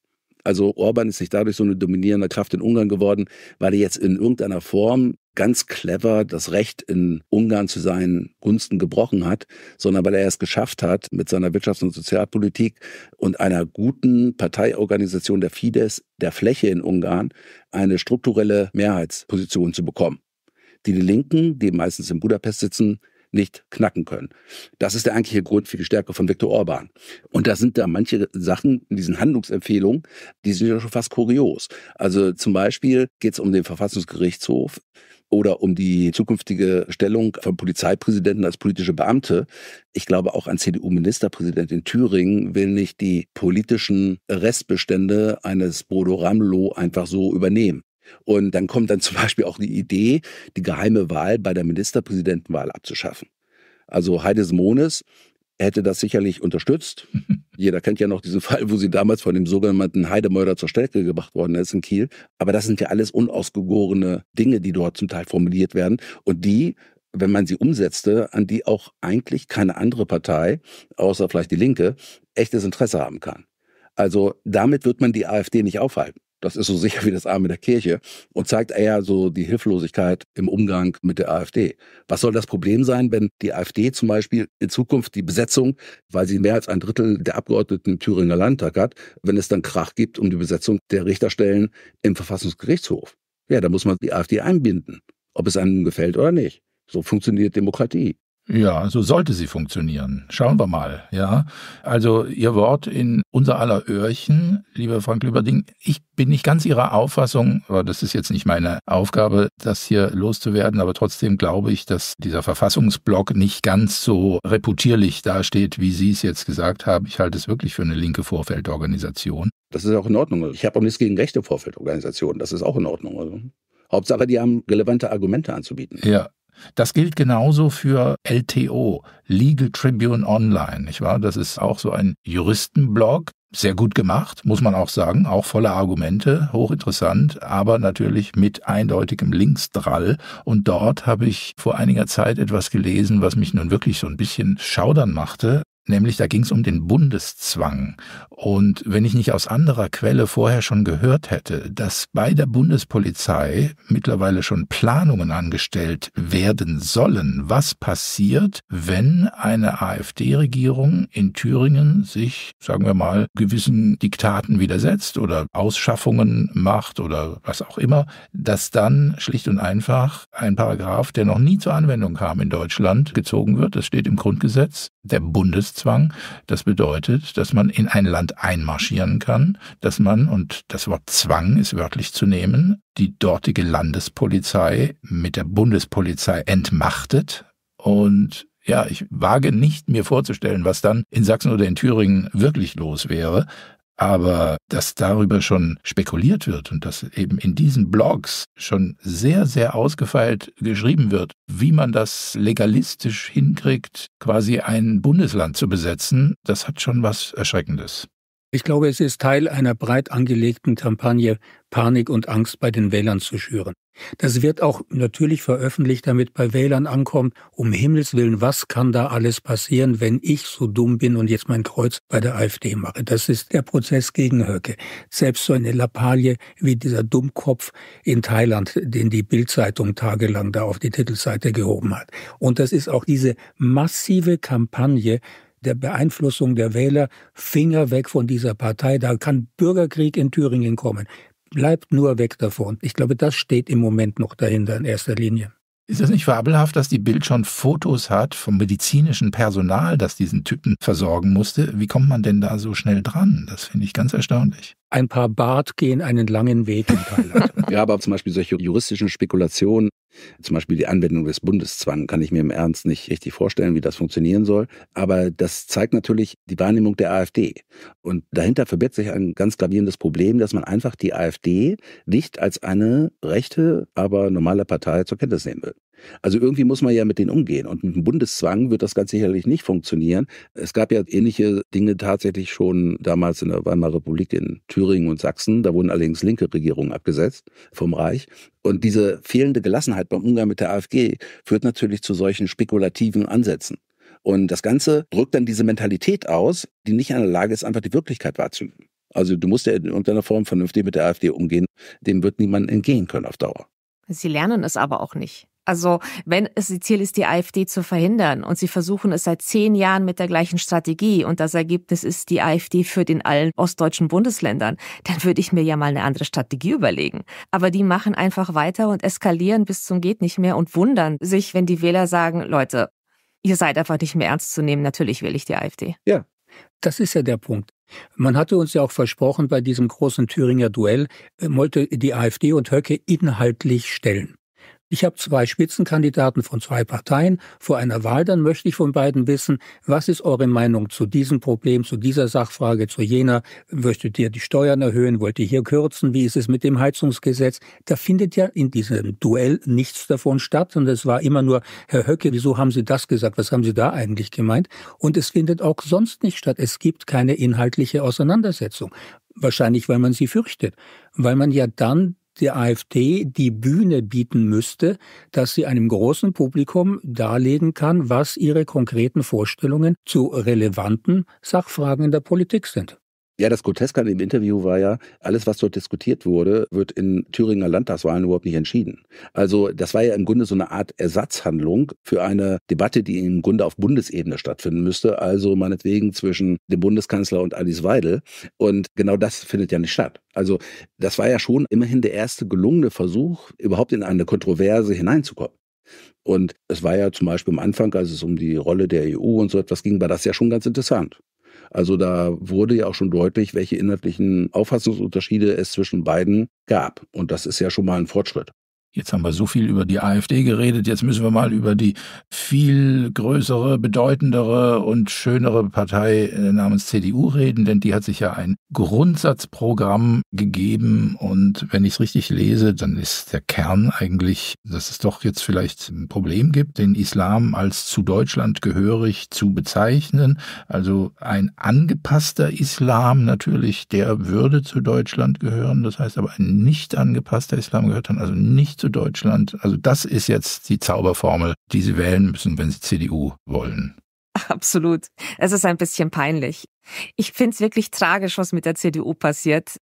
Also Orban ist nicht dadurch so eine dominierende Kraft in Ungarn geworden, weil er jetzt in irgendeiner Form ganz clever das Recht in Ungarn zu seinen Gunsten gebrochen hat, sondern weil er es geschafft hat, mit seiner Wirtschafts- und Sozialpolitik und einer guten Parteiorganisation der Fidesz der Fläche in Ungarn eine strukturelle Mehrheitsposition zu bekommen, die die Linken, die meistens in Budapest sitzen, nicht knacken können. Das ist der eigentliche Grund für die Stärke von Viktor Orban. Und da sind da manche Sachen in diesen Handlungsempfehlungen, die sind ja schon fast kurios. Also zum Beispiel geht es um den Verfassungsgerichtshof oder um die zukünftige Stellung von Polizeipräsidenten als politische Beamte. Ich glaube, auch ein CDU-Ministerpräsident in Thüringen will nicht die politischen Restbestände eines Bodo Ramelow einfach so übernehmen. Und dann kommt dann zum Beispiel auch die Idee, die geheime Wahl bei der Ministerpräsidentenwahl abzuschaffen. Also Heides Mones hätte das sicherlich unterstützt. Jeder kennt ja noch diesen Fall, wo sie damals von dem sogenannten Heidemörder zur Strecke gebracht worden ist in Kiel. Aber das sind ja alles unausgegorene Dinge, die dort zum Teil formuliert werden und die, wenn man sie umsetzte, an die auch eigentlich keine andere Partei, außer vielleicht die Linke, echtes Interesse haben kann. Also damit wird man die AfD nicht aufhalten. Das ist so sicher wie das Arme der Kirche und zeigt eher so die Hilflosigkeit im Umgang mit der AfD. Was soll das Problem sein, wenn die AfD zum Beispiel in Zukunft die Besetzung, weil sie mehr als ein Drittel der Abgeordneten im Thüringer Landtag hat, wenn es dann Krach gibt um die Besetzung der Richterstellen im Verfassungsgerichtshof? Ja, da muss man die AfD einbinden, ob es einem gefällt oder nicht. So funktioniert Demokratie. Ja, so sollte sie funktionieren. Schauen wir mal, ja. Also Ihr Wort in unser aller Öhrchen, lieber Frank Lüberding. Ich bin nicht ganz Ihrer Auffassung, aber das ist jetzt nicht meine Aufgabe, das hier loszuwerden, aber trotzdem glaube ich, dass dieser Verfassungsblock nicht ganz so reputierlich dasteht, wie Sie es jetzt gesagt haben. Ich halte es wirklich für eine linke Vorfeldorganisation. Das ist auch in Ordnung. Ich habe auch nichts gegen rechte Vorfeldorganisationen. Das ist auch in Ordnung. Also. Hauptsache, die haben relevante Argumente anzubieten. Ja, das gilt genauso für LTO, Legal Tribune Online, nicht wahr? Das ist auch so ein Juristenblog. Sehr gut gemacht, muss man auch sagen, auch voller Argumente, hochinteressant, aber natürlich mit eindeutigem Linksdrall. Und dort habe ich vor einiger Zeit etwas gelesen, was mich nun wirklich so ein bisschen schaudern machte. Nämlich da ging es um den Bundeszwang. Und wenn ich nicht aus anderer Quelle vorher schon gehört hätte, dass bei der Bundespolizei mittlerweile schon Planungen angestellt werden sollen, was passiert, wenn eine AfD-Regierung in Thüringen sich, sagen wir mal, gewissen Diktaten widersetzt oder Ausschaffungen macht oder was auch immer, dass dann schlicht und einfach ein Paragraph, der noch nie zur Anwendung kam in Deutschland, gezogen wird, das steht im Grundgesetz, der Bundes Anwesenheitszwang. Das bedeutet, dass man in ein Land einmarschieren kann, dass man, und das Wort Zwang ist wörtlich zu nehmen, die dortige Landespolizei mit der Bundespolizei entmachtet und ja, ich wage nicht mir vorzustellen, was dann in Sachsen oder in Thüringen wirklich los wäre, aber dass darüber schon spekuliert wird und dass eben in diesen Blogs schon sehr, sehr ausgefeilt geschrieben wird, wie man das legalistisch hinkriegt, quasi ein Bundesland zu besetzen, das hat schon was Erschreckendes. Ich glaube, es ist Teil einer breit angelegten Kampagne, Panik und Angst bei den Wählern zu schüren. Das wird auch natürlich veröffentlicht, damit bei Wählern ankommt, um Himmels willen, was kann da alles passieren, wenn ich so dumm bin und jetzt mein Kreuz bei der AfD mache. Das ist der Prozess gegen Höcke. Selbst so eine Lappalie wie dieser Dummkopf in Thailand, den die Bildzeitung tagelang da auf die Titelseite gehoben hat. Und das ist auch diese massive Kampagne, der Beeinflussung der Wähler, Finger weg von dieser Partei. Da kann Bürgerkrieg in Thüringen kommen. Bleibt nur weg davon. Ich glaube, das steht im Moment noch dahinter in erster Linie. Ist es nicht fabelhaft, dass die Bild schon Fotos hat vom medizinischen Personal, das diesen Typen versorgen musste? Wie kommt man denn da so schnell dran? Das finde ich ganz erstaunlich. Ein paar Bart gehen einen langen Weg in Thailand. ja, aber zum Beispiel solche juristischen Spekulationen, zum Beispiel die Anwendung des Bundeszwangs kann ich mir im Ernst nicht richtig vorstellen, wie das funktionieren soll. Aber das zeigt natürlich die Wahrnehmung der AfD. Und dahinter verbirgt sich ein ganz gravierendes Problem, dass man einfach die AfD nicht als eine rechte, aber normale Partei zur Kenntnis nehmen will. Also irgendwie muss man ja mit denen umgehen. Und mit dem Bundeszwang wird das ganz sicherlich nicht funktionieren. Es gab ja ähnliche Dinge tatsächlich schon damals in der Weimarer Republik in Thüringen und Sachsen. Da wurden allerdings linke Regierungen abgesetzt vom Reich. Und diese fehlende Gelassenheit beim Umgang mit der AfG führt natürlich zu solchen spekulativen Ansätzen. Und das Ganze drückt dann diese Mentalität aus, die nicht in der Lage ist, einfach die Wirklichkeit wahrzunehmen. Also du musst ja in irgendeiner Form vernünftig mit der AfD umgehen. Dem wird niemand entgehen können auf Dauer. Sie lernen es aber auch nicht. Also wenn es ihr Ziel ist, die AfD zu verhindern und sie versuchen es seit zehn Jahren mit der gleichen Strategie und das Ergebnis ist die AfD für den allen ostdeutschen Bundesländern, dann würde ich mir ja mal eine andere Strategie überlegen. Aber die machen einfach weiter und eskalieren bis zum geht nicht mehr und wundern sich, wenn die Wähler sagen, Leute, ihr seid einfach nicht mehr ernst zu nehmen, natürlich will ich die AfD. Ja, das ist ja der Punkt. Man hatte uns ja auch versprochen, bei diesem großen Thüringer Duell äh, wollte die AfD und Höcke inhaltlich stellen. Ich habe zwei Spitzenkandidaten von zwei Parteien vor einer Wahl, dann möchte ich von beiden wissen, was ist eure Meinung zu diesem Problem, zu dieser Sachfrage, zu jener? Möchtet ihr die Steuern erhöhen? Wollt ihr hier kürzen? Wie ist es mit dem Heizungsgesetz? Da findet ja in diesem Duell nichts davon statt und es war immer nur, Herr Höcke, wieso haben Sie das gesagt? Was haben Sie da eigentlich gemeint? Und es findet auch sonst nicht statt. Es gibt keine inhaltliche Auseinandersetzung. Wahrscheinlich, weil man sie fürchtet, weil man ja dann der AfD die Bühne bieten müsste, dass sie einem großen Publikum darlegen kann, was ihre konkreten Vorstellungen zu relevanten Sachfragen in der Politik sind. Ja, das Groteske an dem Interview war ja, alles, was dort diskutiert wurde, wird in Thüringer Landtagswahlen überhaupt nicht entschieden. Also das war ja im Grunde so eine Art Ersatzhandlung für eine Debatte, die im Grunde auf Bundesebene stattfinden müsste. Also meinetwegen zwischen dem Bundeskanzler und Alice Weidel. Und genau das findet ja nicht statt. Also das war ja schon immerhin der erste gelungene Versuch, überhaupt in eine Kontroverse hineinzukommen. Und es war ja zum Beispiel am Anfang, als es um die Rolle der EU und so etwas ging, war das ja schon ganz interessant. Also da wurde ja auch schon deutlich, welche inhaltlichen Auffassungsunterschiede es zwischen beiden gab. Und das ist ja schon mal ein Fortschritt. Jetzt haben wir so viel über die AfD geredet, jetzt müssen wir mal über die viel größere, bedeutendere und schönere Partei äh, namens CDU reden, denn die hat sich ja ein Grundsatzprogramm gegeben und wenn ich es richtig lese, dann ist der Kern eigentlich, dass es doch jetzt vielleicht ein Problem gibt, den Islam als zu Deutschland gehörig zu bezeichnen. Also ein angepasster Islam natürlich, der würde zu Deutschland gehören, das heißt aber ein nicht angepasster Islam gehört dann also nicht müsste Deutschland, also das ist jetzt die Zauberformel, die Sie wählen müssen, wenn Sie CDU wollen. Absolut. Es ist ein bisschen peinlich. Ich finde es wirklich tragisch, was mit der CDU passiert.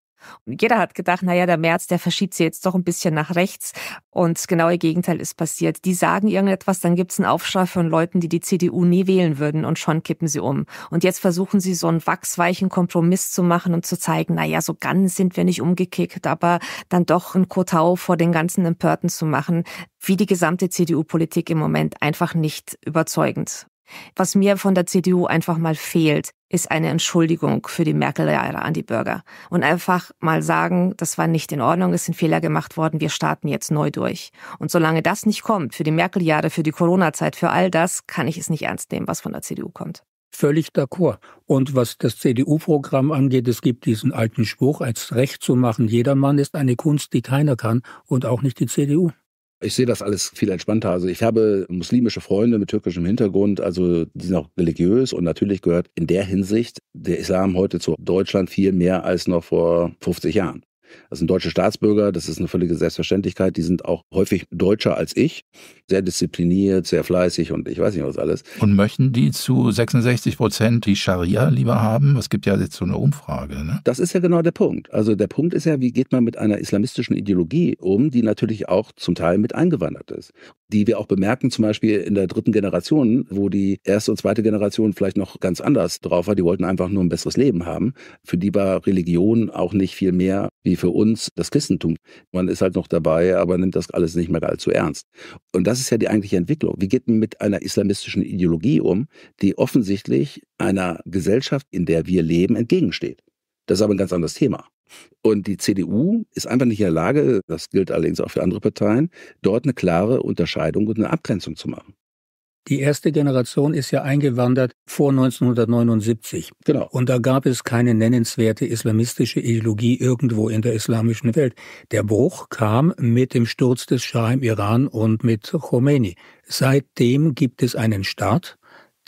Und jeder hat gedacht, naja, der März, der verschiebt sie jetzt doch ein bisschen nach rechts. Und das genaue Gegenteil ist passiert. Die sagen irgendetwas, dann gibt's einen Aufschrei von Leuten, die die CDU nie wählen würden und schon kippen sie um. Und jetzt versuchen sie so einen wachsweichen Kompromiss zu machen und zu zeigen, naja, so ganz sind wir nicht umgekickt, aber dann doch ein Kotau vor den ganzen Empörten zu machen, wie die gesamte CDU-Politik im Moment einfach nicht überzeugend. Was mir von der CDU einfach mal fehlt, ist eine Entschuldigung für die Merkel-Jahre an die Bürger. Und einfach mal sagen, das war nicht in Ordnung, es sind Fehler gemacht worden, wir starten jetzt neu durch. Und solange das nicht kommt, für die Merkel-Jahre, für die Corona-Zeit, für all das, kann ich es nicht ernst nehmen, was von der CDU kommt. Völlig d'accord. Und was das CDU-Programm angeht, es gibt diesen alten Spruch, als Recht zu machen, jedermann ist eine Kunst, die keiner kann und auch nicht die CDU. Ich sehe das alles viel entspannter. Also ich habe muslimische Freunde mit türkischem Hintergrund, also die sind auch religiös und natürlich gehört in der Hinsicht der Islam heute zu Deutschland viel mehr als noch vor 50 Jahren. Das sind deutsche Staatsbürger, das ist eine völlige Selbstverständlichkeit. Die sind auch häufig deutscher als ich, sehr diszipliniert, sehr fleißig und ich weiß nicht was alles. Und möchten die zu 66 Prozent die Scharia lieber haben? Es gibt ja jetzt so eine Umfrage. Ne? Das ist ja genau der Punkt. Also der Punkt ist ja, wie geht man mit einer islamistischen Ideologie um, die natürlich auch zum Teil mit eingewandert ist. Die wir auch bemerken, zum Beispiel in der dritten Generation, wo die erste und zweite Generation vielleicht noch ganz anders drauf war. Die wollten einfach nur ein besseres Leben haben. Für die war Religion auch nicht viel mehr wie für uns das Christentum. Man ist halt noch dabei, aber nimmt das alles nicht mehr allzu ernst. Und das ist ja die eigentliche Entwicklung. Wie geht man mit einer islamistischen Ideologie um, die offensichtlich einer Gesellschaft, in der wir leben, entgegensteht? Das ist aber ein ganz anderes Thema. Und die CDU ist einfach nicht in der Lage, das gilt allerdings auch für andere Parteien, dort eine klare Unterscheidung und eine Abgrenzung zu machen. Die erste Generation ist ja eingewandert vor 1979. Genau. Und da gab es keine nennenswerte islamistische Ideologie irgendwo in der islamischen Welt. Der Bruch kam mit dem Sturz des Schah im Iran und mit Khomeini. Seitdem gibt es einen Staat,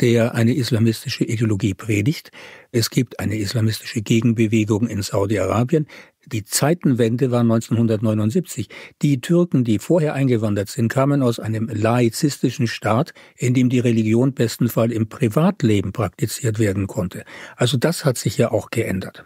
der eine islamistische Ideologie predigt. Es gibt eine islamistische Gegenbewegung in Saudi-Arabien. Die Zeitenwende war 1979. Die Türken, die vorher eingewandert sind, kamen aus einem laizistischen Staat, in dem die Religion bestenfalls im Privatleben praktiziert werden konnte. Also das hat sich ja auch geändert.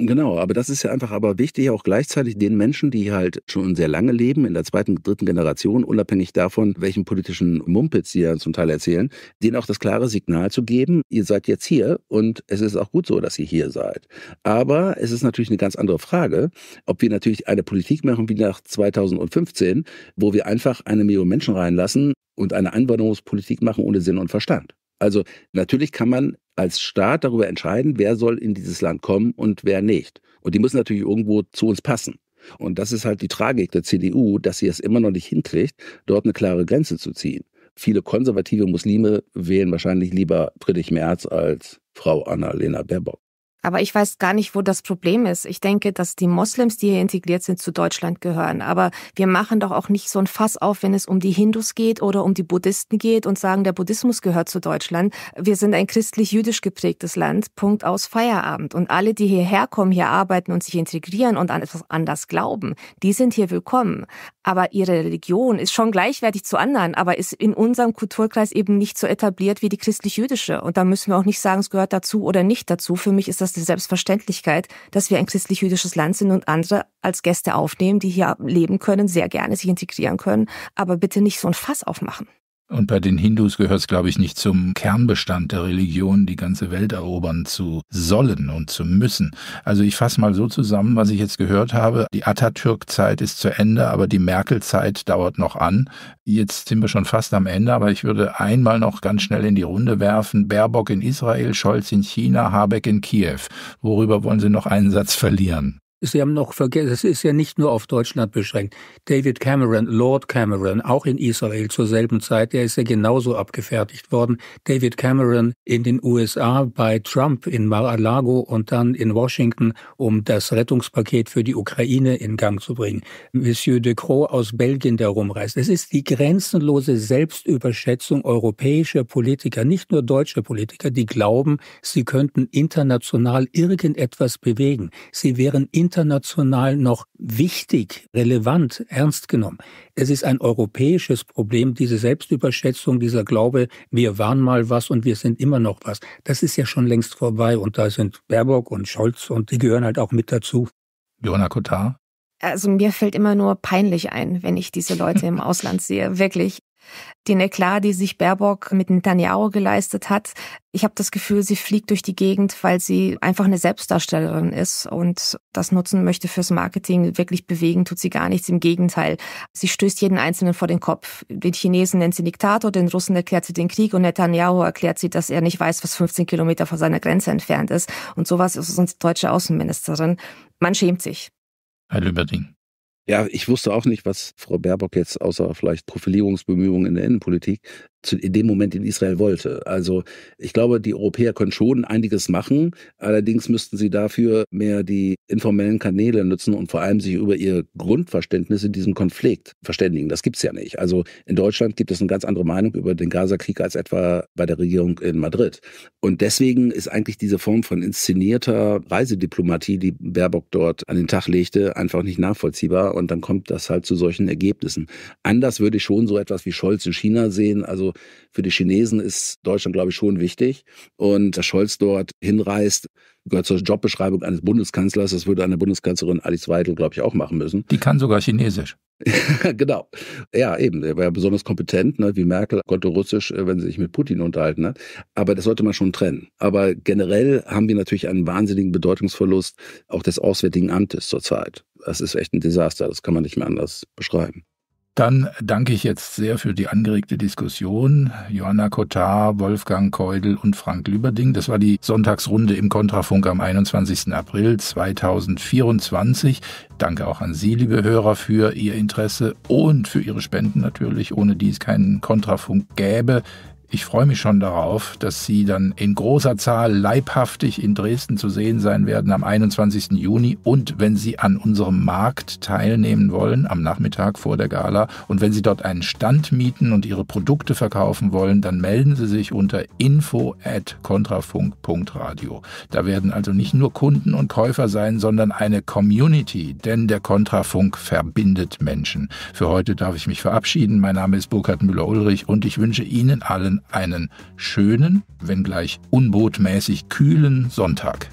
Genau, aber das ist ja einfach aber wichtig, auch gleichzeitig den Menschen, die halt schon sehr lange leben, in der zweiten, dritten Generation, unabhängig davon, welchen politischen Mumpitz sie ja zum Teil erzählen, denen auch das klare Signal zu geben, ihr seid jetzt hier und es ist auch gut so, dass ihr hier seid. Aber es ist natürlich eine ganz andere Frage, ob wir natürlich eine Politik machen wie nach 2015, wo wir einfach eine Million Menschen reinlassen und eine Einwanderungspolitik machen ohne Sinn und Verstand. Also natürlich kann man als Staat darüber entscheiden, wer soll in dieses Land kommen und wer nicht. Und die müssen natürlich irgendwo zu uns passen. Und das ist halt die Tragik der CDU, dass sie es immer noch nicht hinkriegt, dort eine klare Grenze zu ziehen. Viele konservative Muslime wählen wahrscheinlich lieber Friedrich Merz als Frau Annalena Baerbock. Aber ich weiß gar nicht, wo das Problem ist. Ich denke, dass die Moslems, die hier integriert sind, zu Deutschland gehören. Aber wir machen doch auch nicht so ein Fass auf, wenn es um die Hindus geht oder um die Buddhisten geht und sagen, der Buddhismus gehört zu Deutschland. Wir sind ein christlich-jüdisch geprägtes Land. Punkt aus Feierabend. Und alle, die hierher kommen, hier arbeiten und sich integrieren und an etwas anders glauben, die sind hier willkommen aber ihre Religion ist schon gleichwertig zu anderen, aber ist in unserem Kulturkreis eben nicht so etabliert wie die christlich-jüdische. Und da müssen wir auch nicht sagen, es gehört dazu oder nicht dazu. Für mich ist das die Selbstverständlichkeit, dass wir ein christlich-jüdisches Land sind und andere als Gäste aufnehmen, die hier leben können, sehr gerne sich integrieren können, aber bitte nicht so ein Fass aufmachen. Und bei den Hindus gehört es, glaube ich, nicht zum Kernbestand der Religion, die ganze Welt erobern zu sollen und zu müssen. Also ich fasse mal so zusammen, was ich jetzt gehört habe. Die Atatürk-Zeit ist zu Ende, aber die Merkel-Zeit dauert noch an. Jetzt sind wir schon fast am Ende, aber ich würde einmal noch ganz schnell in die Runde werfen. Baerbock in Israel, Scholz in China, Habeck in Kiew. Worüber wollen Sie noch einen Satz verlieren? Sie haben noch vergessen, es ist ja nicht nur auf Deutschland beschränkt. David Cameron, Lord Cameron, auch in Israel zur selben Zeit, der ist ja genauso abgefertigt worden. David Cameron in den USA bei Trump in Mar-a-Lago und dann in Washington, um das Rettungspaket für die Ukraine in Gang zu bringen. Monsieur de Croix aus Belgien, der rumreist. Es ist die grenzenlose Selbstüberschätzung europäischer Politiker, nicht nur deutscher Politiker, die glauben, sie könnten international irgendetwas bewegen. Sie wären international noch wichtig, relevant, ernst genommen. Es ist ein europäisches Problem, diese Selbstüberschätzung, dieser Glaube, wir waren mal was und wir sind immer noch was. Das ist ja schon längst vorbei und da sind Baerbock und Scholz und die gehören halt auch mit dazu. Jona Kotar? Also mir fällt immer nur peinlich ein, wenn ich diese Leute im Ausland sehe, wirklich. Den Eklat, die sich Baerbock mit Netanyahu geleistet hat, ich habe das Gefühl, sie fliegt durch die Gegend, weil sie einfach eine Selbstdarstellerin ist und das nutzen möchte fürs Marketing. Wirklich bewegen tut sie gar nichts. Im Gegenteil, sie stößt jeden Einzelnen vor den Kopf. Den Chinesen nennt sie Diktator, den Russen erklärt sie den Krieg und Netanyahu erklärt sie, dass er nicht weiß, was 15 Kilometer von seiner Grenze entfernt ist. Und sowas ist unsere deutsche Außenministerin. Man schämt sich. Herr Lüberding. Ja, ich wusste auch nicht, was Frau Baerbock jetzt außer vielleicht Profilierungsbemühungen in der Innenpolitik zu, in dem Moment in Israel wollte. Also ich glaube, die Europäer können schon einiges machen. Allerdings müssten sie dafür mehr die informellen Kanäle nutzen und vor allem sich über ihr Grundverständnis in diesem Konflikt verständigen. Das gibt es ja nicht. Also in Deutschland gibt es eine ganz andere Meinung über den Gaza-Krieg als etwa bei der Regierung in Madrid. Und deswegen ist eigentlich diese Form von inszenierter Reisediplomatie, die Baerbock dort an den Tag legte, einfach nicht nachvollziehbar. Und dann kommt das halt zu solchen Ergebnissen. Anders würde ich schon so etwas wie Scholz in China sehen. Also für die Chinesen ist Deutschland, glaube ich, schon wichtig. Und dass Scholz dort hinreist, gehört zur Jobbeschreibung eines Bundeskanzlers. Das würde eine Bundeskanzlerin Alice Weidel, glaube ich, auch machen müssen. Die kann sogar Chinesisch. genau. Ja, eben. Er war ja besonders kompetent, ne? wie Merkel konnte Russisch, äh, wenn sie sich mit Putin unterhalten hat. Aber das sollte man schon trennen. Aber generell haben wir natürlich einen wahnsinnigen Bedeutungsverlust auch des Auswärtigen Amtes zurzeit. Das ist echt ein Desaster. Das kann man nicht mehr anders beschreiben. Dann danke ich jetzt sehr für die angeregte Diskussion. Johanna Kotar, Wolfgang Keudel und Frank Lüberding. Das war die Sonntagsrunde im Kontrafunk am 21. April 2024. Danke auch an Sie, liebe Hörer, für Ihr Interesse und für Ihre Spenden natürlich, ohne die es keinen Kontrafunk gäbe. Ich freue mich schon darauf, dass Sie dann in großer Zahl leibhaftig in Dresden zu sehen sein werden am 21. Juni und wenn Sie an unserem Markt teilnehmen wollen, am Nachmittag vor der Gala und wenn Sie dort einen Stand mieten und Ihre Produkte verkaufen wollen, dann melden Sie sich unter info@kontrafunk.radio. Da werden also nicht nur Kunden und Käufer sein, sondern eine Community, denn der Kontrafunk verbindet Menschen. Für heute darf ich mich verabschieden. Mein Name ist Burkhard Müller-Ulrich und ich wünsche Ihnen allen einen schönen, wenngleich unbotmäßig kühlen Sonntag.